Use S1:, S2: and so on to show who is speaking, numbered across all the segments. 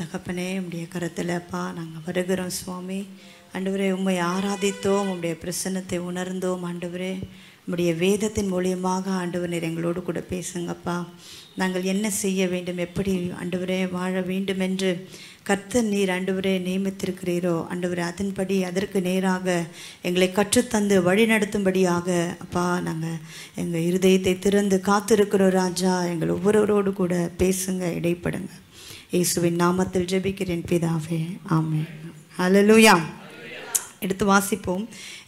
S1: தகப்பனே உடைய கருத்தில்ப்பா நாங்கள் வருகிறோம் சுவாமி அண்டுவரே உண்மை ஆராதித்தோம் உடைய பிரசன்னத்தை உணர்ந்தோம் ஆண்டவரே உடைய வேதத்தின் மூலியமாக ஆண்டவர் எங்களோடு கூட பேசுங்கப்பா நாங்கள் என்ன செய்ய வேண்டும் எப்படி ஆண்டவரே வாழ வேண்டும் என்று கர்த்தர் நீர் அண்டுவரே நியமித்திருக்கிறீரோ ஆண்டவரே அதன்படி அதற்கு நேராக எங்களை கற்றுத்தந்து நடத்தும்படியாக அப்பா நாங்கள் எங்கள் இருதயத்தை திறந்து காத்திருக்கிறோம் ராஜா எங்கள் ஒவ்வொருவரோடு கூட பேசுங்க இடைப்படுங்கள் இயேசுவின் நாமத்தில் ஜெபிக்கிறேன் பிதாவே ஆமே ஹலலூயா எடுத்து வாசிப்போம்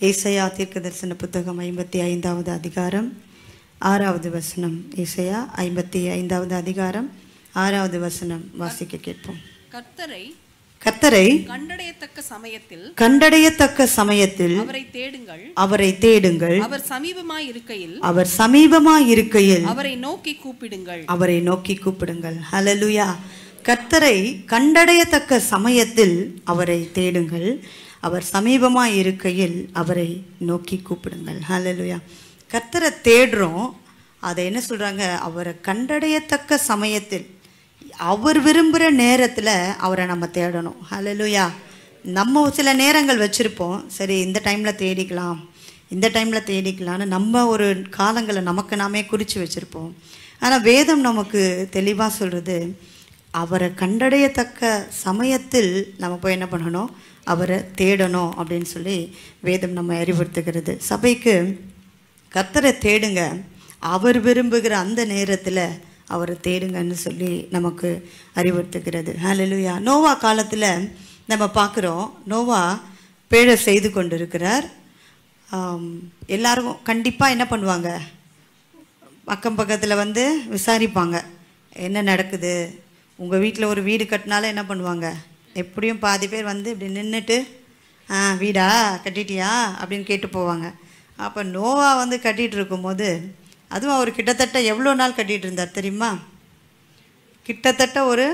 S1: ஏசையா தீர்க்க தரிசன புத்தகம் ஐம்பத்தி ஐந்தாவது அதிகாரம் ஆறாவது வசனம் ஏசையா ஐம்பத்தி ஐந்தாவது அதிகாரம் ஆறாவது வசனம் வாசிக்க கேட்போம்
S2: கர்த்தரை கத்தரை கண்டடையத்தக்க சமயத்தில்
S1: கண்டடையத்தக்க சமயத்தில்
S2: அவரை தேடுங்கள்
S1: அவரை தேடுங்கள்
S2: அவர் சமீபமாய் இருக்கையில்
S1: அவர் சமீபமாய் இருக்கையில்
S2: அவரை நோக்கி கூப்பிடுங்கள்
S1: அவரை நோக்கி கூப்பிடுங்கள் ஹலலுயா கர்த்தரை கண்டடையத்தக்க சமயத்தில் அவரை தேடுங்கள் அவர் சமீபமாக இருக்கையில் அவரை நோக்கி கூப்பிடுங்கள் ஹலலுயா கர்த்தரை தேடுறோம் அதை என்ன சொல்கிறாங்க அவரை கண்டடையத்தக்க சமயத்தில் அவர் விரும்புகிற நேரத்தில் அவரை நம்ம தேடணும் ஹலலுயா நம்ம சில நேரங்கள் வச்சுருப்போம் சரி இந்த டைமில் தேடிக்கலாம் இந்த டைமில் தேடிக்கலான்னு நம்ம ஒரு காலங்களை நமக்கு நாமே குறித்து வச்சுருப்போம் ஆனால் வேதம் நமக்கு தெளிவாக சொல்கிறது அவரை கண்டடையத்தக்க சமயத்தில் நம்ம போய் என்ன பண்ணணும் அவரை தேடணும் அப்படின்னு சொல்லி வேதம் நம்ம அறிவுறுத்துகிறது சபைக்கு கத்தரை தேடுங்க அவர் விரும்புகிற அந்த நேரத்தில் அவரை தேடுங்கன்னு சொல்லி நமக்கு அறிவுறுத்துகிறது ஹலலுயா நோவா காலத்தில் நம்ம பார்க்குறோம் நோவா பேழ செய்து கொண்டிருக்கிறார் எல்லோரும் கண்டிப்பாக என்ன பண்ணுவாங்க அக்கம் பக்கத்தில் வந்து விசாரிப்பாங்க என்ன நடக்குது உங்கள் வீட்டில் ஒரு வீடு கட்டினாலே என்ன பண்ணுவாங்க எப்படியும் பாதி பேர் வந்து இப்படி நின்றுட்டு ஆ வீடா கட்டிட்டியா அப்படின்னு கேட்டு போவாங்க அப்போ நோவா வந்து கட்டிகிட்டு இருக்கும்போது அதுவும் அவர் கிட்டத்தட்ட எவ்வளோ நாள் கட்டிகிட்டு இருந்தார் தெரியுமா கிட்டத்தட்ட ஒரு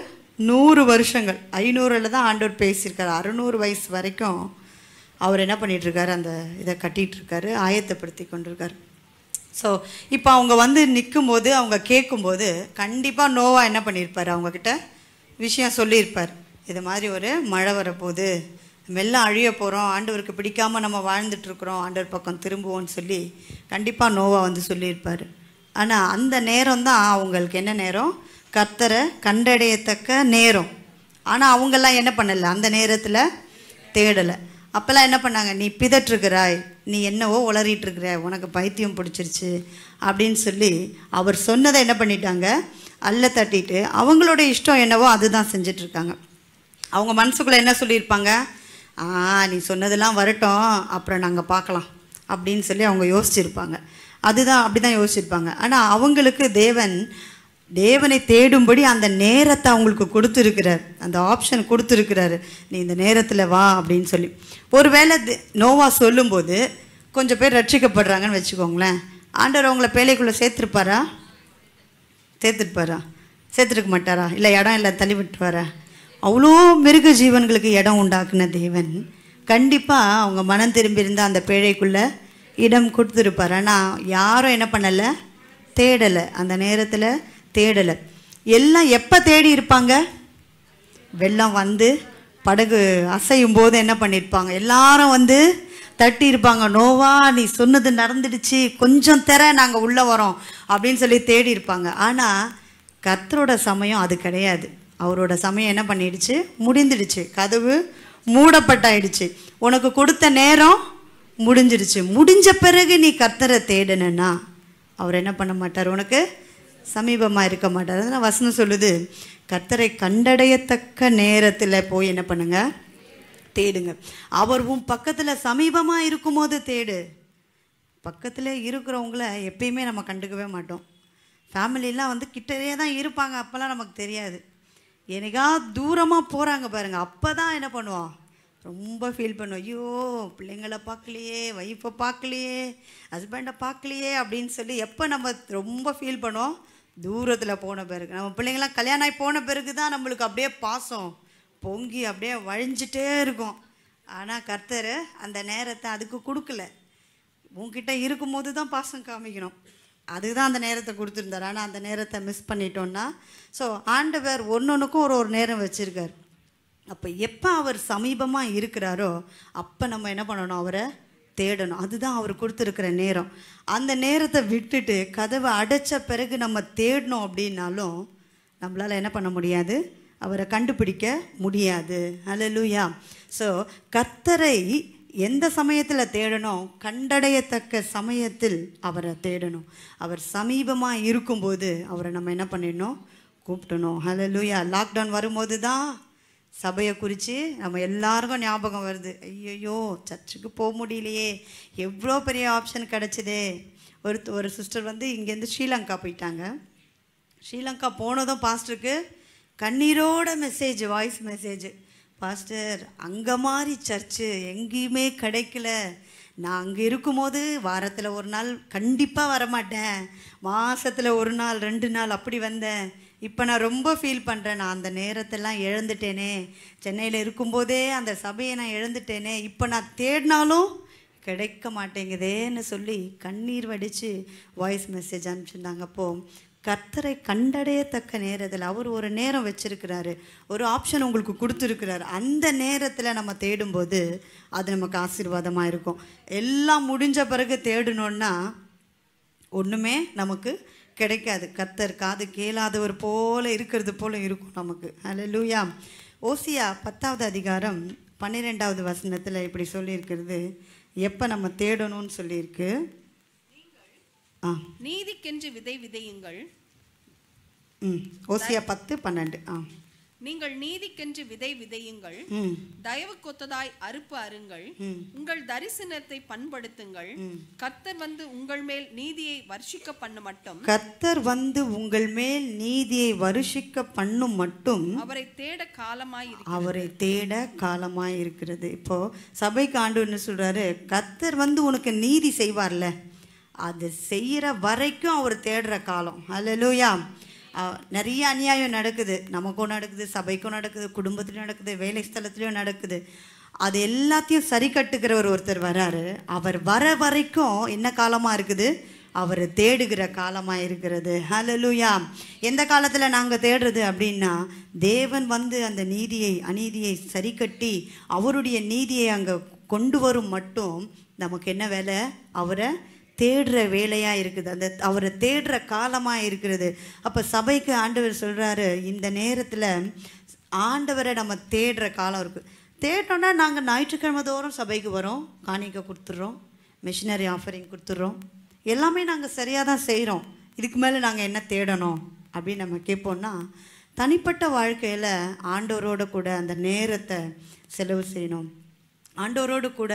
S1: நூறு வருஷங்கள் ஐநூறில் தான் ஆண்டோர் பேசியிருக்கார் அறுநூறு வயசு வரைக்கும் அவர் என்ன பண்ணிகிட்ருக்காரு அந்த இதை கட்டிகிட்ருக்காரு ஆயத்தப்படுத்தி கொண்டிருக்காரு ஸோ இப்போ அவங்க வந்து நிற்கும்போது அவங்க கேட்கும்போது கண்டிப்பாக நோவாக என்ன பண்ணியிருப்பார் அவங்கக்கிட்ட விஷயம் சொல்லியிருப்பார் இது மாதிரி ஒரு மழை வரப்போகுது மெல்ல அழிய போகிறோம் ஆண்டவருக்கு பிடிக்காமல் நம்ம வாழ்ந்துட்டுருக்குறோம் ஆண்டவர் பக்கம் திரும்புவோம்னு சொல்லி கண்டிப்பாக நோவா வந்து சொல்லியிருப்பார் ஆனால் அந்த நேரம் தான் அவங்களுக்கு என்ன நேரம் கர்த்தரை கண்டடையத்தக்க நேரம் ஆனால் அவங்கெல்லாம் என்ன பண்ணலை அந்த நேரத்தில் தேடலை அப்போல்லாம் என்ன பண்ணாங்க நீ பிதற்றுக்கிறாய் நீ என்னவோ உளறிட்டுருக்கிற உனக்கு பைத்தியம் பிடிச்சிருச்சு அப்படின்னு சொல்லி அவர் சொன்னதை என்ன பண்ணிட்டாங்க அல்ல தட்டிட்டு அவங்களோட இஷ்டம் என்னவோ அதுதான் செஞ்சிட்ருக்காங்க அவங்க மனசுக்குள்ளே என்ன சொல்லியிருப்பாங்க ஆ நீ சொன்னதெல்லாம் வரட்டும் அப்புறம் நாங்கள் பார்க்கலாம் அப்படின்னு சொல்லி அவங்க யோசிச்சிருப்பாங்க அதுதான் அப்படி தான் யோசிச்சிருப்பாங்க ஆனால் அவங்களுக்கு தேவன் தேவனை தேடும்படி அந்த நேரத்தை அவங்களுக்கு கொடுத்துருக்கிறார் அந்த ஆப்ஷன் கொடுத்துருக்கிறாரு நீ இந்த நேரத்தில் வா அப்படின்னு சொல்லி ஒருவேளை நோவா சொல்லும்போது கொஞ்சம் பேர் ரட்சிக்கப்படுறாங்கன்னு வச்சுக்கோங்களேன் ஆண்டவர் அவங்கள பேலைக்குள்ளே சேர்த்துருப்பாரா சேர்த்துருப்பாரா சேர்த்துருக்க மாட்டாரா இல்லை இடம் இல்லை தள்ளி விட்டுருவாரா அவ்வளோ மிருக ஜீவன்களுக்கு இடம் உண்டாக்குன தேவன் கண்டிப்பாக அவங்க மனம் திரும்பியிருந்தால் அந்த பேழைக்குள்ளே இடம் கொடுத்துருப்பார் ஆனால் யாரும் என்ன பண்ணலை தேடலை அந்த நேரத்தில் தேடலை எல்லாம் எப்போ தேடி இருப்பாங்க வெள்ளம் வந்து படகு அசையும் போது என்ன பண்ணியிருப்பாங்க எல்லாரும் வந்து தட்டி இருப்பாங்க நோவா நீ சொன்னது நடந்துடுச்சு கொஞ்சம் தர நாங்கள் உள்ளே வரோம் அப்படின்னு சொல்லி தேடி இருப்பாங்க ஆனால் கத்தரோட சமயம் அது கிடையாது அவரோட சமயம் என்ன பண்ணிடுச்சு முடிந்துடுச்சு கதவு மூடப்பட்டாயிடுச்சு உனக்கு கொடுத்த நேரம் முடிஞ்சிடுச்சு முடிஞ்ச பிறகு நீ கத்தரை தேடணுன்னா அவர் என்ன பண்ண மாட்டார் உனக்கு சமீபமாக இருக்க மாட்டார் அதனால் வசனம் சொல்லுது கர்த்தரை கண்டடையத்தக்க நேரத்தில் போய் என்ன பண்ணுங்க தேடுங்க அவர் உன் பக்கத்தில் சமீபமாக இருக்கும்போது தேடு பக்கத்தில் இருக்கிறவங்கள எப்பயுமே நம்ம கண்டுக்கவே மாட்டோம் ஃபேமிலிலாம் வந்து கிட்டவே தான் இருப்பாங்க அப்போல்லாம் நமக்கு தெரியாது எனக்கா தூரமாக போகிறாங்க பாருங்கள் அப்போ தான் என்ன பண்ணுவோம் ரொம்ப ஃபீல் பண்ணுவோம் ஐயோ பிள்ளைங்களை பார்க்கலையே ஒய்ஃபை பார்க்கலையே ஹஸ்பண்டை பார்க்கலையே அப்படின்னு சொல்லி எப்போ நம்ம ரொம்ப ஃபீல் பண்ணுவோம் தூரத்தில் போன பிறகு நம்ம பிள்ளைங்களாம் கல்யாணம் ஆகி போன பிறகு தான் நம்மளுக்கு அப்படியே பாசம் பொங்கி அப்படியே வழிஞ்சிட்டே இருக்கும் ஆனால் கர்த்தர் அந்த நேரத்தை அதுக்கு கொடுக்கல உங்ககிட்ட இருக்கும்போது தான் பாசம் காமிக்கணும் அதுதான் அந்த நேரத்தை கொடுத்துருந்தார் ஆனால் அந்த நேரத்தை மிஸ் பண்ணிட்டோன்னா ஸோ ஆண்டவர் ஒன்று ஒன்றுக்கும் ஒரு ஒரு நேரம் வச்சுருக்கார் அப்போ எப்போ அவர் சமீபமாக இருக்கிறாரோ அப்போ நம்ம என்ன பண்ணணும் அவரை தேடணும் அதுதான் அவர் கொடுத்துருக்கிற நேரம் அந்த நேரத்தை விட்டுட்டு கதவை அடைச்ச பிறகு நம்ம தேடணும் அப்படின்னாலும் நம்மளால் என்ன பண்ண முடியாது அவரை கண்டுபிடிக்க முடியாது லூயா ஸோ கத்தரை எந்த சமயத்தில் தேடணும் கண்டடையத்தக்க சமயத்தில் அவரை தேடணும் அவர் சமீபமாக இருக்கும்போது அவரை நம்ம என்ன பண்ணிடணும் கூப்பிட்டணும் ஹலோ லூயா லாக்டவுன் வரும்போது தான் சபையை குறித்து நம்ம எல்லாருக்கும் ஞாபகம் வருது ஐயோ சர்ச்சுக்கு போக முடியலையே எவ்வளோ பெரிய ஆப்ஷன் கிடச்சிதே ஒரு ஒரு சிஸ்டர் வந்து இங்கேருந்து ஸ்ரீலங்கா போயிட்டாங்க ஸ்ரீலங்கா போனதும் பாஸ்டருக்கு கண்ணீரோட மெசேஜ் வாய்ஸ் மெசேஜ் பாஸ்டர் அங்கே மாதிரி சர்ச்சு எங்கேயுமே கிடைக்கல நான் அங்கே இருக்கும்போது வாரத்தில் ஒரு நாள் கண்டிப்பாக வரமாட்டேன் மாதத்தில் ஒரு நாள் ரெண்டு நாள் அப்படி வந்தேன் இப்போ நான் ரொம்ப ஃபீல் பண்ணுறேன் நான் அந்த நேரத்தெல்லாம் இழந்துட்டேனே சென்னையில் இருக்கும்போதே அந்த சபையை நான் இழந்துட்டேனே இப்போ நான் தேடினாலும் கிடைக்க மாட்டேங்குதேன்னு சொல்லி கண்ணீர் வடித்து வாய்ஸ் மெசேஜ் அனுப்பிச்சிருந்தாங்க அப்போது கர்த்தரை கண்டடையத்தக்க நேரத்தில் அவர் ஒரு நேரம் வச்சுருக்கிறாரு ஒரு ஆப்ஷன் உங்களுக்கு கொடுத்துருக்கிறாரு அந்த நேரத்தில் நம்ம தேடும்போது அது நமக்கு ஆசீர்வாதமாக இருக்கும் எல்லாம் முடிஞ்ச பிறகு தேடணுன்னா ஒன்றுமே நமக்கு கிடைக்காது கத்தர் காது கேளாதவர் போல இருக்கிறது போல இருக்கும் நமக்கு அல்ல லூயா ஓசியா பத்தாவது அதிகாரம் பன்னிரெண்டாவது வசனத்தில் இப்படி சொல்லியிருக்கிறது எப்போ நம்ம தேடணும்னு சொல்லியிருக்கு ஆ
S2: நீதிக்கென்று விதை விதையுங்கள்
S1: ம் ஓசியா பத்து பன்னெண்டு ஆ
S2: நீங்கள் நீதிக்கென்று விதை விதையுங்கள் தயவு கொத்ததாய் அறுப்பு அருங்கள் உங்கள் தரிசனத்தை பண்படுத்துங்கள் கர்த்தர் வந்து உங்கள் மேல் நீதியை வருஷிக்க பண்ணும் மட்டும் கர்த்தர்
S1: வந்து உங்கள் மேல் நீதியை வருஷிக்க பண்ணும் மட்டும்
S2: அவரை தேட காலமாய்
S1: அவரை தேட காலமாய் இருக்கிறது இப்போ சபைக்கு ஆண்டு என்ன சொல்றாரு கர்த்தர் வந்து உனக்கு நீதி செய்வார்ல அது செய்யற வரைக்கும் அவர் தேடுற காலம் அல்ல நிறைய அநியாயம் நடக்குது நமக்கும் நடக்குது சபைக்கும் நடக்குது குடும்பத்துலேயும் நடக்குது வேலை ஸ்தலத்துலேயும் நடக்குது அது எல்லாத்தையும் சரி கட்டுக்கிறவர் ஒருத்தர் வராரு அவர் வர வரைக்கும் என்ன காலமாக இருக்குது அவரை தேடுகிற காலமாக இருக்கிறது ஹலலுயா எந்த காலத்தில் நாங்கள் தேடுறது அப்படின்னா தேவன் வந்து அந்த நீதியை அநீதியை சரி கட்டி அவருடைய நீதியை அங்கே கொண்டு வரும் மட்டும் நமக்கு என்ன வேலை அவரை தேடுற வேலையாக இருக்குது அந்த அவரை தேடுற காலமாக இருக்கிறது அப்போ சபைக்கு ஆண்டவர் சொல்கிறாரு இந்த நேரத்தில் ஆண்டவரை நம்ம தேடுற காலம் இருக்குது தேட்டோன்னா நாங்கள் ஞாயிற்றுக்கிழமை தோறும் சபைக்கு வரோம் காணிக்க கொடுத்துட்றோம் மிஷினரி ஆஃபரிங் கொடுத்துட்றோம் எல்லாமே நாங்கள் சரியாக தான் செய்கிறோம் இதுக்கு மேலே நாங்கள் என்ன தேடணும் அப்படின்னு நம்ம கேட்போம்னா தனிப்பட்ட வாழ்க்கையில் ஆண்டவரோட கூட அந்த நேரத்தை செலவு செய்யணும் ஆண்டவரோடு கூட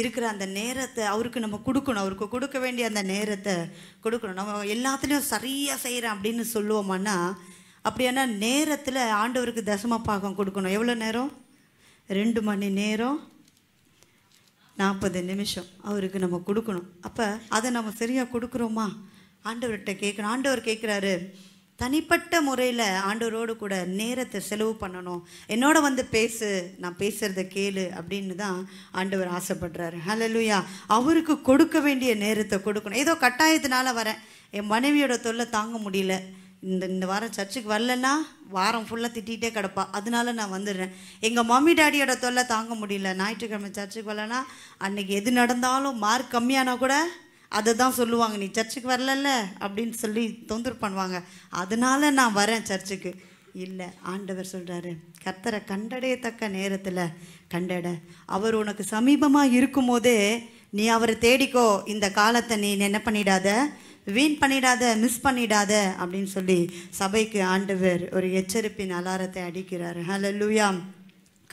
S1: இருக்கிற அந்த நேரத்தை அவருக்கு நம்ம கொடுக்கணும் அவருக்கு கொடுக்க வேண்டிய அந்த நேரத்தை கொடுக்கணும் நம்ம எல்லாத்துலேயும் சரியாக செய்கிறேன் அப்படின்னு சொல்லுவோம்னா அப்படியான நேரத்தில் ஆண்டவருக்கு தசம பாகம் கொடுக்கணும் எவ்வளோ நேரம் ரெண்டு மணி நேரம் நாற்பது நிமிஷம் அவருக்கு நம்ம கொடுக்கணும் அப்போ அதை நம்ம சரியாக கொடுக்குறோமா ஆண்டவர்கிட்ட கேட்கணும் ஆண்டவர் கேட்குறாரு தனிப்பட்ட முறையில் ஆண்டவரோடு கூட நேரத்தை செலவு பண்ணணும் என்னோட வந்து பேசு நான் பேசுகிறத கேளு அப்படின்னு தான் ஆண்டவர் ஆசைப்படுறாரு ஹலலுயா அவருக்கு கொடுக்க வேண்டிய நேரத்தை கொடுக்கணும் ஏதோ கட்டாயத்தினால வரேன் என் மனைவியோட தொல்லை தாங்க முடியல இந்த இந்த வாரம் சர்ச்சுக்கு வரலன்னா வாரம் ஃபுல்லாக திட்டிகிட்டே கிடப்பா அதனால நான் வந்துடுறேன் எங்கள் மம்மி டாடியோட தொல்லை தாங்க முடியல ஞாயிற்றுக்கிழமை சர்ச்சுக்கு வரலன்னா அன்றைக்கி எது நடந்தாலும் மார்க் கம்மியானால் கூட அதை தான் சொல்லுவாங்க நீ சர்ச்சுக்கு வரலல்ல அப்படின்னு சொல்லி தொந்தரவு பண்ணுவாங்க அதனால நான் வரேன் சர்ச்சுக்கு இல்லை ஆண்டவர் சொல்கிறாரு கர்த்தரை கண்டடையத்தக்க நேரத்தில் கண்டட அவர் உனக்கு சமீபமாக இருக்கும்போதே நீ அவரை தேடிக்கோ இந்த காலத்தை நீ என்ன பண்ணிடாத வீண் பண்ணிடாத மிஸ் பண்ணிடாத அப்படின்னு சொல்லி சபைக்கு ஆண்டவர் ஒரு எச்சரிப்பின் அலாரத்தை அடிக்கிறார் ஹலோ லூயாம்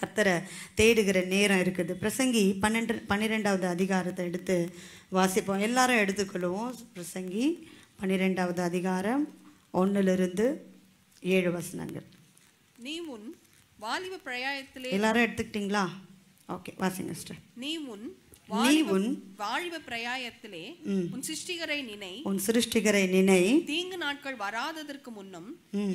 S1: கத்தரை தேடுகிற நேரம் இருக்குது பிரசங்கி பன்னெண்டு பன்னிரெண்டாவது அதிகாரத்தை எடுத்து வாசிப்போம் எல்லாரும் எடுத்துக்கொள்வோம் பிரசங்கி பன்னிரெண்டாவது அதிகாரம் ஒன்றிலிருந்து ஏழு வசனங்கள்
S2: நீ முன் வாலிப பிரயாயத்திலே எல்லாரும்
S1: எடுத்துக்கிட்டீங்களா ஓகே வாசிங்க சிஸ்டர் நீ முன் நீ உன்
S2: வாழ்வு பிரயாயத்திலே உன் சிருஷ்டிகரை நினை
S1: உன் சிருஷ்டிகரை நினை
S2: தீங்கு நாட்கள் வராததற்கு முன்னும்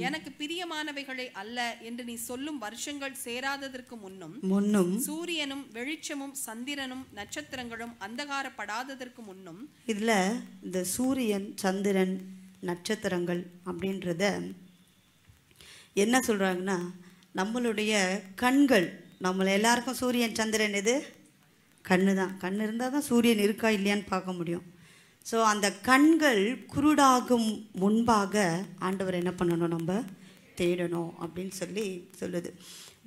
S2: எனக்கு பிரியமானவைகளை அல்ல என்று நீ சொல்லும் வருஷங்கள் சேராததற்கு முன்னும் முன்னும் சூரியனும் வெளிச்சமும் சந்திரனும் நட்சத்திரங்களும் அந்தகாரப்படாததற்கு முன்னும்
S1: இதுல இந்த சூரியன் சந்திரன் நட்சத்திரங்கள் அப்படின்றத என்ன சொல்றாங்கன்னா நம்மளுடைய கண்கள் நம்மள எல்லாருக்கும் சூரியன் சந்திரன் எது கண்ணு தான் கண் இருந்தால் தான் சூரியன் இருக்கா இல்லையான்னு பார்க்க முடியும் ஸோ அந்த கண்கள் குருடாகும் முன்பாக ஆண்டவர் என்ன பண்ணணும் நம்ம தேடணும் அப்படின்னு சொல்லி சொல்லுது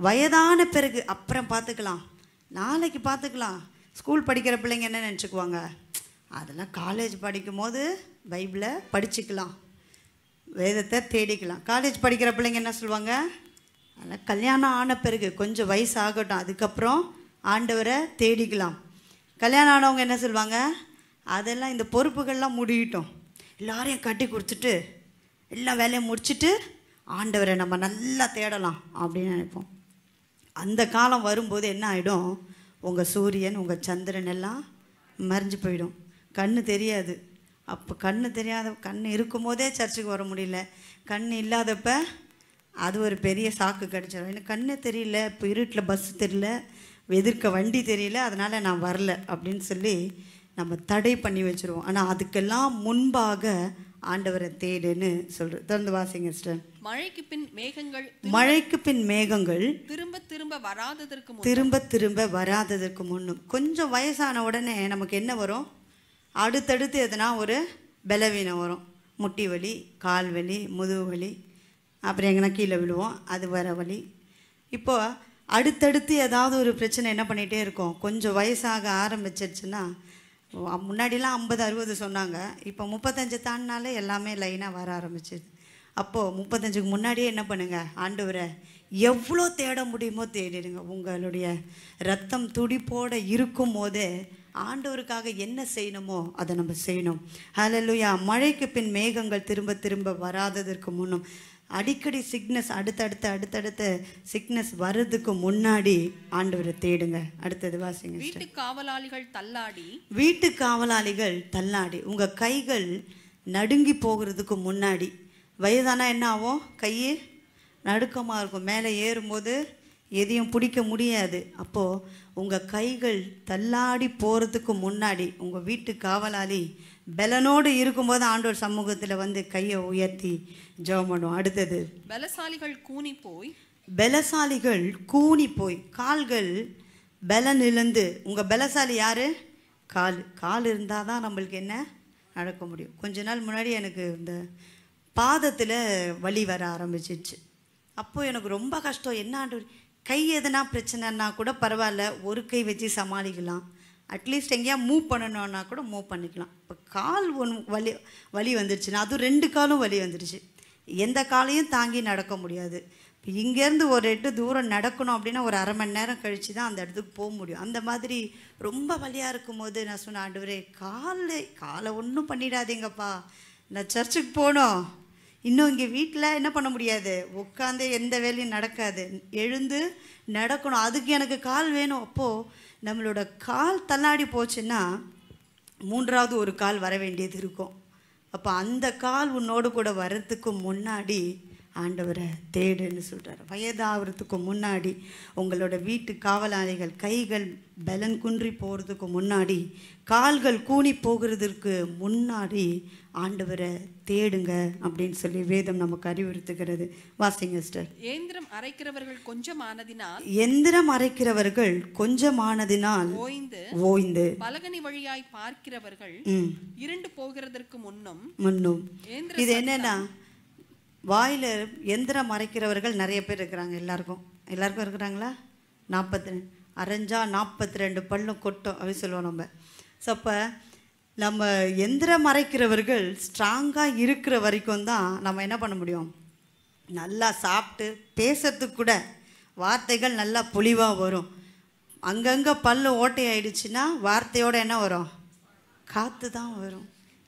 S1: வயதான பிறகு அப்புறம் பார்த்துக்கலாம் நாளைக்கு பார்த்துக்கலாம் ஸ்கூல் படிக்கிற பிள்ளைங்க என்ன நினச்சிக்குவாங்க அதெல்லாம் காலேஜ் படிக்கும் போது பைபிளை படிச்சுக்கலாம் வேதத்தை தேடிக்கலாம் காலேஜ் படிக்கிற பிள்ளைங்க என்ன சொல்லுவாங்க அதெல்லாம் கல்யாணம் ஆன பிறகு கொஞ்சம் வயசு ஆகட்டும் அதுக்கப்புறம் ஆண்டவரை தேடிக்கலாம் கல்யாணம் ஆனவங்க என்ன சொல்லுவாங்க அதெல்லாம் இந்த பொறுப்புகள்லாம் முடியிட்டோம் எல்லாரையும் கட்டி கொடுத்துட்டு எல்லா வேலையும் முடிச்சுட்டு ஆண்டவரை நம்ம நல்லா தேடலாம் அப்படின்னு நினைப்போம் அந்த காலம் வரும்போது என்ன ஆகிடும் உங்கள் சூரியன் உங்கள் சந்திரன் எல்லாம் மறைஞ்சு போயிடும் கண் தெரியாது அப்போ கண் தெரியாத கண் இருக்கும் போதே சர்ச்சுக்கு வர முடியல கண் இல்லாதப்ப அது ஒரு பெரிய சாக்கு கிடச்சிடும் எனக்கு கண்ணே தெரியல இப்போ இருட்டில் பஸ் தெரியல எதிர்க்க வண்டி தெரியல அதனால் நான் வரல அப்படின்னு சொல்லி நம்ம தடை பண்ணி வச்சுருவோம் ஆனால் அதுக்கெல்லாம் முன்பாக ஆண்டவரை தேடுன்னு சொல்கிறேன் தொடர்ந்து வாசிங்க சிஸ்டர்
S2: மழைக்கு பின் மேகங்கள்
S1: மழைக்கு பின் மேகங்கள்
S2: திரும்ப திரும்ப வராததற்கு திரும்ப
S1: திரும்ப வராததற்கு முன்னும் கொஞ்சம் வயசான உடனே நமக்கு என்ன வரும் அடுத்தடுத்து எதுனா ஒரு பலவீனம் வரும் முட்டி வலி கால் வலி முதுகு வலி அப்புறம் எங்கன்னா கீழே விழுவோம் அது வர வலி இப்போது அடுத்தடுத்து ஏதாவது ஒரு பிரச்சனை என்ன பண்ணிகிட்டே இருக்கோம் கொஞ்சம் வயசாக ஆரம்பிச்சிருச்சுன்னா முன்னாடிலாம் ஐம்பது அறுபது சொன்னாங்க இப்போ முப்பத்தஞ்சு தாண்டினாலே எல்லாமே லைனாக வர ஆரம்பிச்சிது அப்போது முப்பத்தஞ்சுக்கு முன்னாடியே என்ன பண்ணுங்கள் ஆண்டவரை எவ்வளோ தேட முடியுமோ தேடிடுங்க உங்களுடைய ரத்தம் துடிப்போடு இருக்கும் போதே ஆண்டவருக்காக என்ன செய்யணுமோ அதை நம்ம செய்யணும் ஹலலுயா மழைக்கு பின் மேகங்கள் திரும்ப திரும்ப வராததற்கு முன்னும் அடிக்கடி சிக்னஸ் அடுத்தடுத்து அடுத்தடுத்து சிக்னஸ் வர்றதுக்கு முன்னாடி ஆண்டவரை தேடுங்க அடுத்தது வாசிங்க வீட்டு
S2: காவலாளிகள் தள்ளாடி
S1: வீட்டு காவலாளிகள் தள்ளாடி உங்கள் கைகள் நடுங்கி போகிறதுக்கு முன்னாடி வயதானா என்ன ஆகும் கையே நடுக்கமாக இருக்கும் மேலே ஏறும்போது எதையும் பிடிக்க முடியாது அப்போது உங்கள் கைகள் தள்ளாடி போகிறதுக்கு முன்னாடி உங்கள் வீட்டு காவலாளி பலனோடு இருக்கும்போது ஆண்டோர் சமூகத்தில் வந்து கையை உயர்த்தி ஜெபம் பண்ணுவோம் அடுத்தது
S2: பலசாலிகள் கூனி போய்
S1: பலசாலிகள் கூனி போய் கால்கள் பலன் இழந்து உங்கள் பலசாலி யார் கால் கால் இருந்தால் தான் நம்மளுக்கு என்ன நடக்க முடியும் கொஞ்ச நாள் முன்னாடி எனக்கு இந்த பாதத்தில் வலி வர ஆரம்பிச்சிச்சு அப்போது எனக்கு ரொம்ப கஷ்டம் என்ன ஆண்டு கை எதனா பிரச்சனைன்னா கூட பரவாயில்ல ஒரு கை வச்சு சமாளிக்கலாம் அட்லீஸ்ட் எங்கேயா மூவ் பண்ணணும்னா கூட மூவ் பண்ணிக்கலாம் இப்போ கால் ஒன் வலி வலி வந்துருச்சுன்னா அதுவும் ரெண்டு காலும் வலி வந்துருச்சு எந்த காலையும் தாங்கி நடக்க முடியாது இப்போ இங்கேருந்து ஒரு எட்டு தூரம் நடக்கணும் அப்படின்னா ஒரு அரை மணி நேரம் கழித்து தான் அந்த இடத்துக்கு போக முடியும் அந்த மாதிரி ரொம்ப வழியாக இருக்கும்போது நான் சொன்னேன் ஆண்டவரே காலை காலை ஒன்றும் பண்ணிடாதீங்கப்பா நான் சர்ச்சுக்கு போனோம் இன்னும் இங்கே வீட்டில் என்ன பண்ண முடியாது உட்காந்து எந்த வேலையும் நடக்காது எழுந்து நடக்கணும் அதுக்கு எனக்கு கால் வேணும் அப்போது நம்மளோட கால் தள்ளாடி போச்சுன்னா மூன்றாவது ஒரு கால் வர வேண்டியது இருக்கும் அப்போ அந்த கால் உன்னோடு கூட வர்றதுக்கு முன்னாடி ஆண்டவரை தேடுன்னு சொல்கிறார் வயதாகிறதுக்கு முன்னாடி உங்களோட வீட்டு காவலாளிகள் கைகள் பலன் குன்றி போகிறதுக்கு முன்னாடி கால்கள் கூணி போகிறதுக்கு முன்னாடி ஆண்டவரை தேடுங்க அப்படின்னு சொல்லி வேதம் நமக்கு அறிவுறுத்துகிறது வாசிங்க சிஸ்டர்
S2: இயந்திரம் அரைக்கிறவர்கள் கொஞ்சம்
S1: எந்திரம் அரைக்கிறவர்கள் கொஞ்சமானதினால்
S2: ஓய்ந்து ஓய்ந்து பலகனி வழியாய் பார்க்கிறவர்கள் இரண்டு போகிறதற்கு முன்னும் முன்னும் இது என்னன்னா
S1: வாயில் எந்திரம் மறைக்கிறவர்கள் நிறைய பேர் இருக்கிறாங்க எல்லாருக்கும் எல்லாருக்கும் இருக்கிறாங்களா நாற்பத்தி ரெண்டு அரைஞ்சா நாற்பத்தி ரெண்டு பல்லும் கொட்டும் அப்படின்னு சொல்லுவோம் நம்ம ஸோ அப்போ நம்ம எந்திரம் மறைக்கிறவர்கள் ஸ்ட்ராங்காக இருக்கிற வரைக்கும் தான் நம்ம என்ன பண்ண முடியும் நல்லா சாப்பிட்டு பேசுறதுக்கு கூட வார்த்தைகள் நல்லா பொலிவாக வரும் அங்கங்கே பல்லு ஓட்டை வார்த்தையோடு என்ன வரும் காற்று தான் வரும்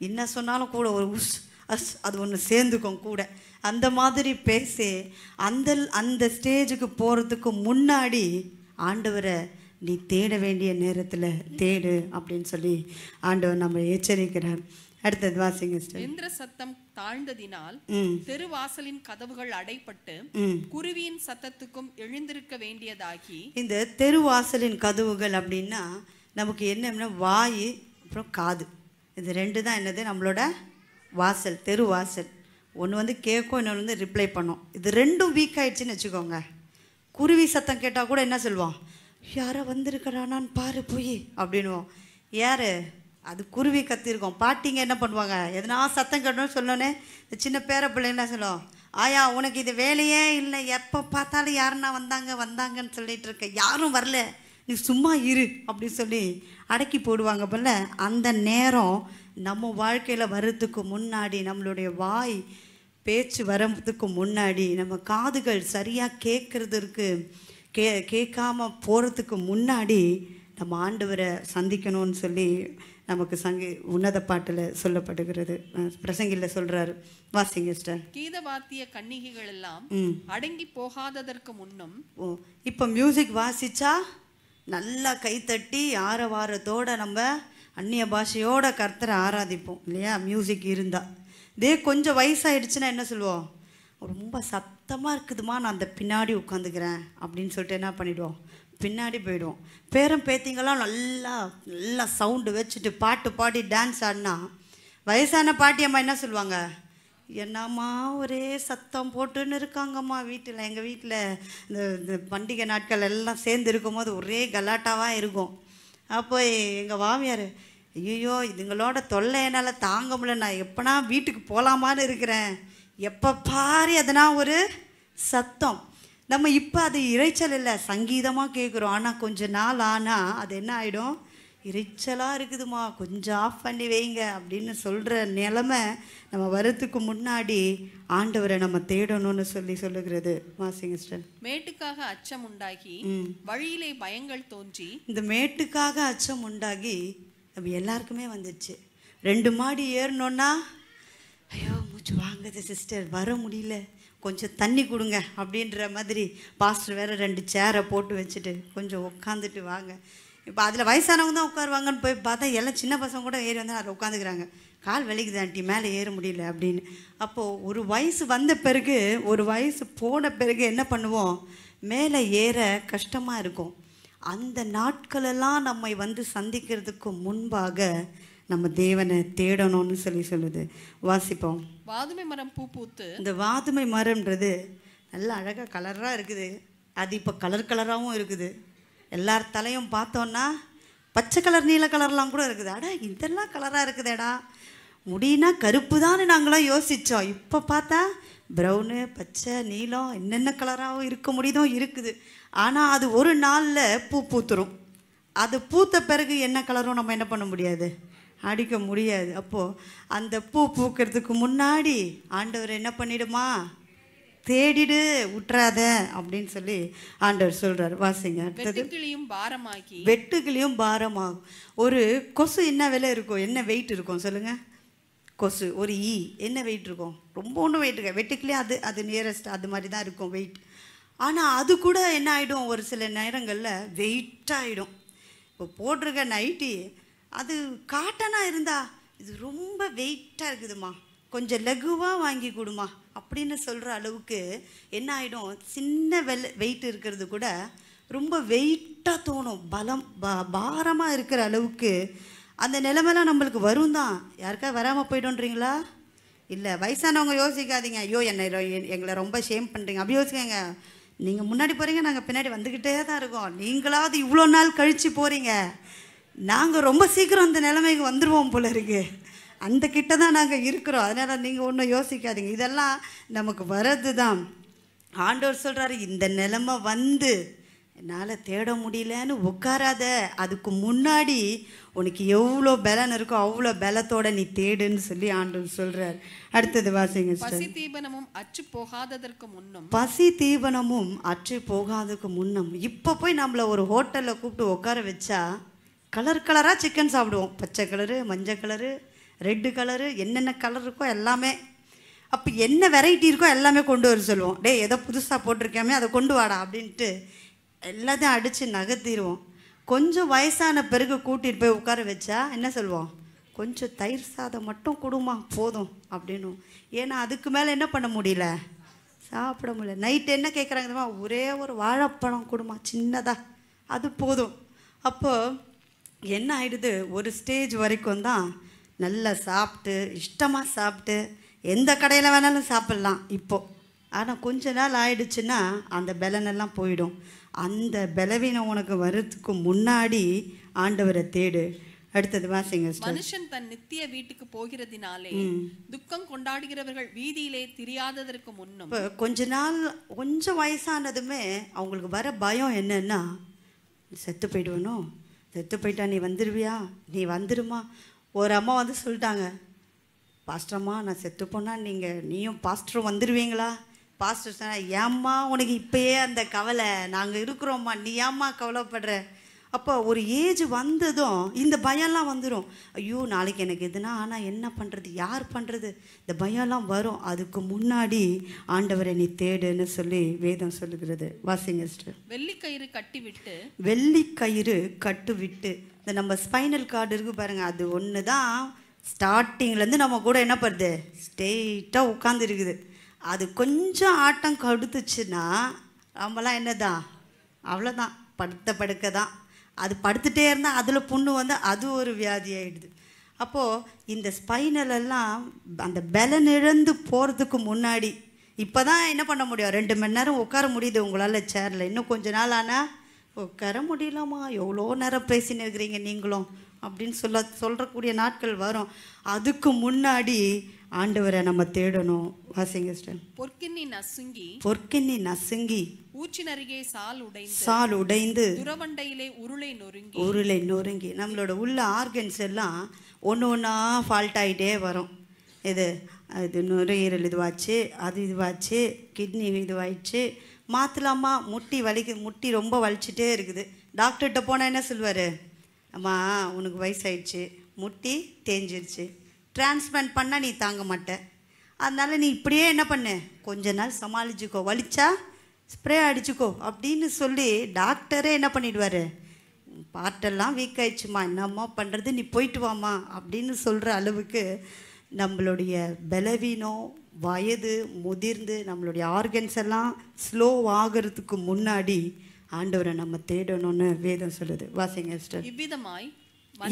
S1: என்ன சொன்னாலும் கூட ஒரு உஷ் அஸ் அது ஒன்று சேர்ந்துக்கும் கூட அந்த மாதிரி பேசி அந்த அந்த ஸ்டேஜுக்கு போகிறதுக்கு முன்னாடி ஆண்டவரை நீ தேட வேண்டிய நேரத்தில் தேடு அப்படின்னு சொல்லி ஆண்டவர் நம்ம எச்சரிக்கிறார் அடுத்தது வாசிங்க இந்திர
S2: சத்தம் தாழ்ந்ததினால் தெருவாசலின் கதவுகள் அடைப்பட்டு குருவியின் சத்தத்துக்கும் எழுந்திருக்க வேண்டியதாகி
S1: இந்த தெருவாசலின் கதவுகள் அப்படின்னா நமக்கு என்ன வாய் அப்புறம் காது இது ரெண்டு தான் என்னது நம்மளோட வாசல் தெரு வாசல் ஒன்று வந்து கேட்கும் இன்னொன்று வந்து ரிப்ளை பண்ணும் இது ரெண்டும் வீக் ஆகிடுச்சின்னு வச்சுக்கோங்க குருவி சத்தம் கேட்டால் கூட என்ன சொல்லுவோம் யாரோ வந்திருக்கிறானான்னு பாரு போய் அப்படின்வோம் யார் அது குருவி கத்திருக்கோம் பாட்டிங்க என்ன பண்ணுவாங்க எதனா சத்தம் கேட்டோம்னு சொன்னோன்னே சின்ன பேர பிள்ளை என்ன சொல்லுவோம் ஆயா உனக்கு இது வேலையே இல்லை எப்போ பார்த்தாலும் யாருன்னா வந்தாங்க வந்தாங்கன்னு சொல்லிட்டு இருக்க யாரும் வரல நீ சும்மா இரு அப்படின்னு சொல்லி அடக்கி போடுவாங்க போல அந்த நேரம் நம்ம வாழ்க்கையில் வர்றதுக்கு முன்னாடி நம்மளுடைய வாய் பேச்சு வரதுக்கு முன்னாடி நம்ம காதுகள் சரியாக கேட்குறதுக்கு கே கேட்காம போகிறதுக்கு முன்னாடி நம்ம ஆண்டவரை சந்திக்கணும்னு சொல்லி நமக்கு சங்கி உன்னத பாட்டில் சொல்லப்படுகிறது பிரசங்கில சொல்றாரு வாசிங்க சிஸ்டர்
S2: கீத வாத்திய கன்னிகைகள் எல்லாம் அடங்கி போகாததற்கு முன்னும்
S1: ஓ இப்போ மியூசிக் வாசிச்சா நல்லா கைத்தட்டி ஆரவாரத்தோட நம்ம அந்நிய பாஷையோட கர்த்தரை ஆராதிப்போம் இல்லையா மியூசிக் இருந்தால் இதே கொஞ்சம் வயசாகிடுச்சுன்னா என்ன சொல்லுவோம் ரொம்ப சத்தமாக இருக்குதுமா நான் அந்த பின்னாடி உட்காந்துக்கிறேன் அப்படின்னு சொல்லிட்டு என்ன பண்ணிவிடுவோம் பின்னாடி போயிடுவோம் பேரம் பேத்திங்கெல்லாம் நல்லா நல்லா சவுண்டு வச்சுட்டு பாட்டு பாடி டான்ஸ் ஆடினா வயசான பாட்டி அம்மா என்ன சொல்லுவாங்க என்னம்மா ஒரே சத்தம் போட்டுன்னு இருக்காங்கம்மா வீட்டில் எங்கள் வீட்டில் இந்த பண்டிகை நாட்கள் எல்லாம் சேர்ந்து இருக்கும் போது ஒரே கலாட்டாவாக இருக்கும் அப்போ எங்கள் மாமியார் ஐயோ இதுங்களோட தொல்லை என்னால் தாங்க முடியல நான் எப்போனா வீட்டுக்கு போகலாமான்னு இருக்கிறேன் எப்போ பாரு எதனா ஒரு சத்தம் நம்ம இப்போ அது இறைச்சல் இல்லை சங்கீதமாக கேட்குறோம் ஆனால் கொஞ்ச நாள் ஆனால் அது என்ன ஆகிடும் இறைச்சலாக இருக்குதுமா கொஞ்சம் ஆஃப் பண்ணி வைங்க அப்படின்னு சொல்கிற நிலமை நம்ம வரத்துக்கு முன்னாடி ஆண்டவரை நம்ம தேடணும்னு சொல்லி சொல்லுகிறது மாசிங்கஸ்டன்
S2: மேட்டுக்காக அச்சம் உண்டாகி வழியிலே பயங்கள் தோன்றி
S1: இந்த மேட்டுக்காக அச்சம் உண்டாகி நம்ம எல்லாருக்குமே வந்துச்சு ரெண்டு மாடி ஏறணுன்னா
S2: ஐயோ மூச்சு வாங்குது
S1: சிஸ்டர் வர முடியல கொஞ்சம் தண்ணி கொடுங்க அப்படின்ற மாதிரி பாஸ்டர் வேற ரெண்டு சேரை போட்டு வச்சுட்டு கொஞ்சம் உட்காந்துட்டு வாங்க இப்போ அதில் வயசானவங்க தான் உட்காருவாங்கன்னு போய் பார்த்தா எல்லாம் சின்ன பசங்க கூட ஏறி வந்து அதில் உட்காந்துக்கிறாங்க கால் வலிக்குது ஆண்டி மேலே ஏற முடியல அப்படின்னு அப்போது ஒரு வயசு வந்த பிறகு ஒரு வயசு போன பிறகு என்ன பண்ணுவோம் மேலே ஏற கஷ்டமாக இருக்கும் அந்த நாட்களெல்லாம் நம்மை வந்து சந்திக்கிறதுக்கு முன்பாக நம்ம தேவனை தேடணும்னு சொல்லி சொல்லுது வாசிப்போம்
S2: வாதுமை மரம் பூ
S1: பூத்து இந்த வாதுமை மரம்ன்றது நல்லா அழகாக கலராக இருக்குது அது இப்போ கலர் கலராகவும் இருக்குது எல்லார் தலையும் பார்த்தோன்னா பச்சை கலர் நீல கலர்லாம் கூட இருக்குது அடா இதெல்லாம் கலராக இருக்குதேடா முடினா கருப்பு தான் நாங்களாம் யோசித்தோம் இப்போ பார்த்தா ப்ரௌனு பச்சை நீலம் என்னென்ன கலராகவும் இருக்க முடியுதோ இருக்குது ஆனால் அது ஒரு நாளில் பூ பூத்துரும் அது பூத்த பிறகு என்ன கலரும் நம்ம என்ன பண்ண முடியாது அடிக்க முடியாது அப்போது அந்த பூ பூக்கிறதுக்கு முன்னாடி ஆண்டவர் என்ன பண்ணிடுமா தேடிடு உற்றாத அப்படின்னு சொல்லி ஆண்டவர் சொல்கிறார் வாசிங்க வெட்டுக்கிளியும்
S2: பாரமாக்கி
S1: வெட்டுக்கிளியும் பாரமாகும் ஒரு கொசு என்ன விலை இருக்கும் என்ன வெயிட் இருக்கும் சொல்லுங்கள் கொசு ஒரு ஈ என்ன வெயிட் இருக்கும் ரொம்ப ஒன்றும் வெயிட் இருக்கு வெட்டுக்கிளே அது அது நியரஸ்ட் அது மாதிரி தான் இருக்கும் வெயிட் ஆனால் அது கூட என்ன ஆகிடும் ஒரு சில நேரங்களில் வெயிட்டாகிடும் இப்போ போட்டிருக்க நைட்டி அது காட்டனாக இருந்தால் இது ரொம்ப வெயிட்டாக இருக்குதுமா கொஞ்சம் லகுவாக வாங்கி கொடுமா அப்படின்னு சொல்கிற அளவுக்கு என்ன ஆகிடும் சின்ன வெல் வெயிட் இருக்கிறது கூட ரொம்ப வெயிட்டாக தோணும் பலம் பாரமாக இருக்கிற அளவுக்கு அந்த நிலமெல்லாம் நம்மளுக்கு வரும் தான் யாருக்கா வராமல் போய்டோன்றீங்களா இல்லை வயசானவங்க யோசிக்காதீங்க ஐயோ என்னை எங்களை ரொம்ப ஷேம் பண்ணுறீங்க அப்படி யோசிக்கங்க நீங்கள் முன்னாடி போகிறீங்க நாங்கள் பின்னாடி வந்துக்கிட்டே தான் இருக்கோம் நீங்களாவது இவ்வளோ நாள் கழித்து போகிறீங்க நாங்கள் ரொம்ப சீக்கிரம் அந்த நிலைமைக்கு வந்துடுவோம் போல இருக்குது அந்த கிட்ட தான் நாங்கள் இருக்கிறோம் அதனால் நீங்கள் ஒன்றும் யோசிக்காதீங்க இதெல்லாம் நமக்கு வர்றது தான் ஆண்டவர் சொல்கிறாரு இந்த நிலமை வந்து என்னால் தேட முடியலன்னு உட்காராத அதுக்கு முன்னாடி உனக்கு எவ்வளோ பலன் இருக்கோ அவ்வளோ பலத்தோட நீ தேடுன்னு சொல்லி ஆண்டவர் சொல்கிறார் அடுத்தது வாசிங்க பசி
S2: தீபனமும் அச்சு போகாததற்கு
S1: முன்னும் பசி தீபனமும் அச்சு போகாததுக்கு முன்னும் இப்போ போய் நம்மளை ஒரு ஹோட்டலில் கூப்பிட்டு உட்கார வச்சா கலர் கலராக சிக்கன் சாப்பிடுவோம் பச்சை கலரு மஞ்சள் கலரு ரெட்டு கலரு என்னென்ன கலர் இருக்கோ எல்லாமே அப்போ என்ன வெரைட்டி இருக்கோ எல்லாமே கொண்டு வர சொல்லுவோம் டே எதை புதுசாக போட்டிருக்காமே அதை கொண்டு வாடா அப்படின்ட்டு எல்லாத்தையும் அடித்து நகர்த்திடுவோம் கொஞ்சம் வயசான பிறகு கூட்டிகிட்டு போய் உட்கார வச்சா என்ன சொல்லுவோம் கொஞ்சம் தயிர் சாதம் மட்டும் கொடுமா போதும் அப்படின்னும் ஏன்னா அதுக்கு மேலே என்ன பண்ண முடியல சாப்பிட முடியல நைட்டு என்ன கேட்குறாங்க ஒரே ஒரு வாழைப்பழம் கொடுமா சின்னதாக அது போதும் அப்போது என்ன ஆகிடுது ஒரு ஸ்டேஜ் வரைக்கும் தான் நல்லா சாப்பிட்டு இஷ்டமாக சாப்பிட்டு எந்த கடையில் வேணாலும் சாப்பிட்லாம் இப்போது ஆனால் கொஞ்ச நாள் ஆயிடுச்சுன்னா அந்த பலனெல்லாம் போயிடும் அந்த பலவீனம் உனக்கு வர்றதுக்கு முன்னாடி ஆண்டவரை தேடு அடுத்தது வாசிங்க மனுஷன்
S2: தன் நித்திய வீட்டுக்கு போகிறதுனாலே துக்கம் கொண்டாடுகிறவர்கள் வீதியிலே தெரியாததற்கு முன்னும் இப்போ
S1: கொஞ்ச நாள் கொஞ்சம் வயசானதுமே அவங்களுக்கு வர பயம் என்னன்னா செத்து போயிடுவனும் செத்து போயிட்டா நீ வந்துடுவியா நீ வந்துடுமா ஒரு அம்மா வந்து சொல்லிட்டாங்க பாஸ்டர்மா நான் செத்து போனால் நீங்கள் நீயும் பாஸ்டரும் வந்துடுவீங்களா பாஸ்டர் சொன்னால் ஏம்மா உனக்கு இப்போயே அந்த கவலை நாங்கள் இருக்கிறோம்மா நீ ஏம்மா கவலைப்படுற அப்போ ஒரு ஏஜ் வந்ததும் இந்த பயம்லாம் வந்துடும் ஐயோ நாளைக்கு எனக்கு எதுனா ஆனால் என்ன பண்ணுறது யார் பண்ணுறது இந்த பயம்லாம் வரும் அதுக்கு முன்னாடி ஆண்டவரை நீ தேடுன்னு சொல்லி வேதம் சொல்லுகிறது வாசிங்க
S2: வெள்ளிக்கயிறு கட்டி விட்டு
S1: வெள்ளிக்கயிறு கட்டு விட்டு இந்த நம்ம ஸ்பைனல் கார்டு இருக்குது பாருங்கள் அது ஒன்று தான் ஸ்டார்டிங்லேருந்து நம்ம கூட என்ன பண்ணுது ஸ்ட்ரெயிட்டாக உட்காந்துருக்குது அது கொஞ்சம் ஆட்டம் கடுத்துச்சுன்னா நம்மலாம் என்னதான் அவ்வளோதான் படுத்த படுக்க தான் அது படுத்துகிட்டே இருந்தால் அதில் புண்ணு வந்து அது ஒரு வியாதி ஆகிடுது அப்போது இந்த ஸ்பைனலெல்லாம் அந்த பலன் இழந்து போகிறதுக்கு முன்னாடி இப்போ தான் என்ன பண்ண முடியும் ரெண்டு மணி நேரம் உட்கார முடியுது உங்களால் சேரில் இன்னும் கொஞ்ச நாள் ஆனால் உட்கார முடியலம்மா எவ்வளோ நேரம் பேசின்னு இருக்கிறீங்க நீங்களும் அப்படின்னு சொல்ல சொல்கிறக்கூடிய நாட்கள் வரும் அதுக்கு முன்னாடி ஆண்டவரை நம்ம தேடணும் வாசிங்க ஸ்டன்
S2: பொற்கின்னி நசுங்கி
S1: பொற்கின்னி நசுங்கி
S2: ஊற்றின் அருகே சால் உடைந்து சால் உடைந்து துறவண்டையிலே உருளை நொறுங்கி உருளை
S1: நொறுங்கி நம்மளோட உள்ள ஆர்கன்ஸ் எல்லாம் ஒன்று ஒன்றா ஃபால்ட் ஆகிட்டே வரும் இது இது நுரையீரல் இதுவாச்சு அது இதுவாச்சு கிட்னி இதுவாயிடுச்சு மாற்றலாமா முட்டி வலி முட்டி ரொம்ப வலிச்சுட்டே இருக்குது டாக்டர்கிட்ட போனால் என்ன சொல்வார் அம்மா உனக்கு வயசாயிடுச்சு முட்டி தேஞ்சிருச்சு டிரான்ஸ்பிளான்ட் பண்ணால் நீ தாங்க மாட்ட அதனால் நீ இப்படியே என்ன பண்ணு கொஞ்ச நாள் சமாளிச்சுக்கோ வலிச்சா ஸ்ப்ரே அடிச்சுக்கோ அப்படின்னு சொல்லி டாக்டரே என்ன பண்ணிடுவார் பாட்டெல்லாம் வீக் ஆயிடுச்சுமா என்னம்மா பண்ணுறது நீ போயிட்டு வாமா அப்படின்னு சொல்கிற அளவுக்கு நம்மளுடைய பலவீனம் வயது முதிர்ந்து நம்மளுடைய ஆர்கன்ஸ் எல்லாம் ஸ்லோ ஆகிறதுக்கு முன்னாடி ஆண்டவரை நம்ம தேடணும்னு வேதம் சொல்லுது வாசிங்க
S2: இவ்விதமாய்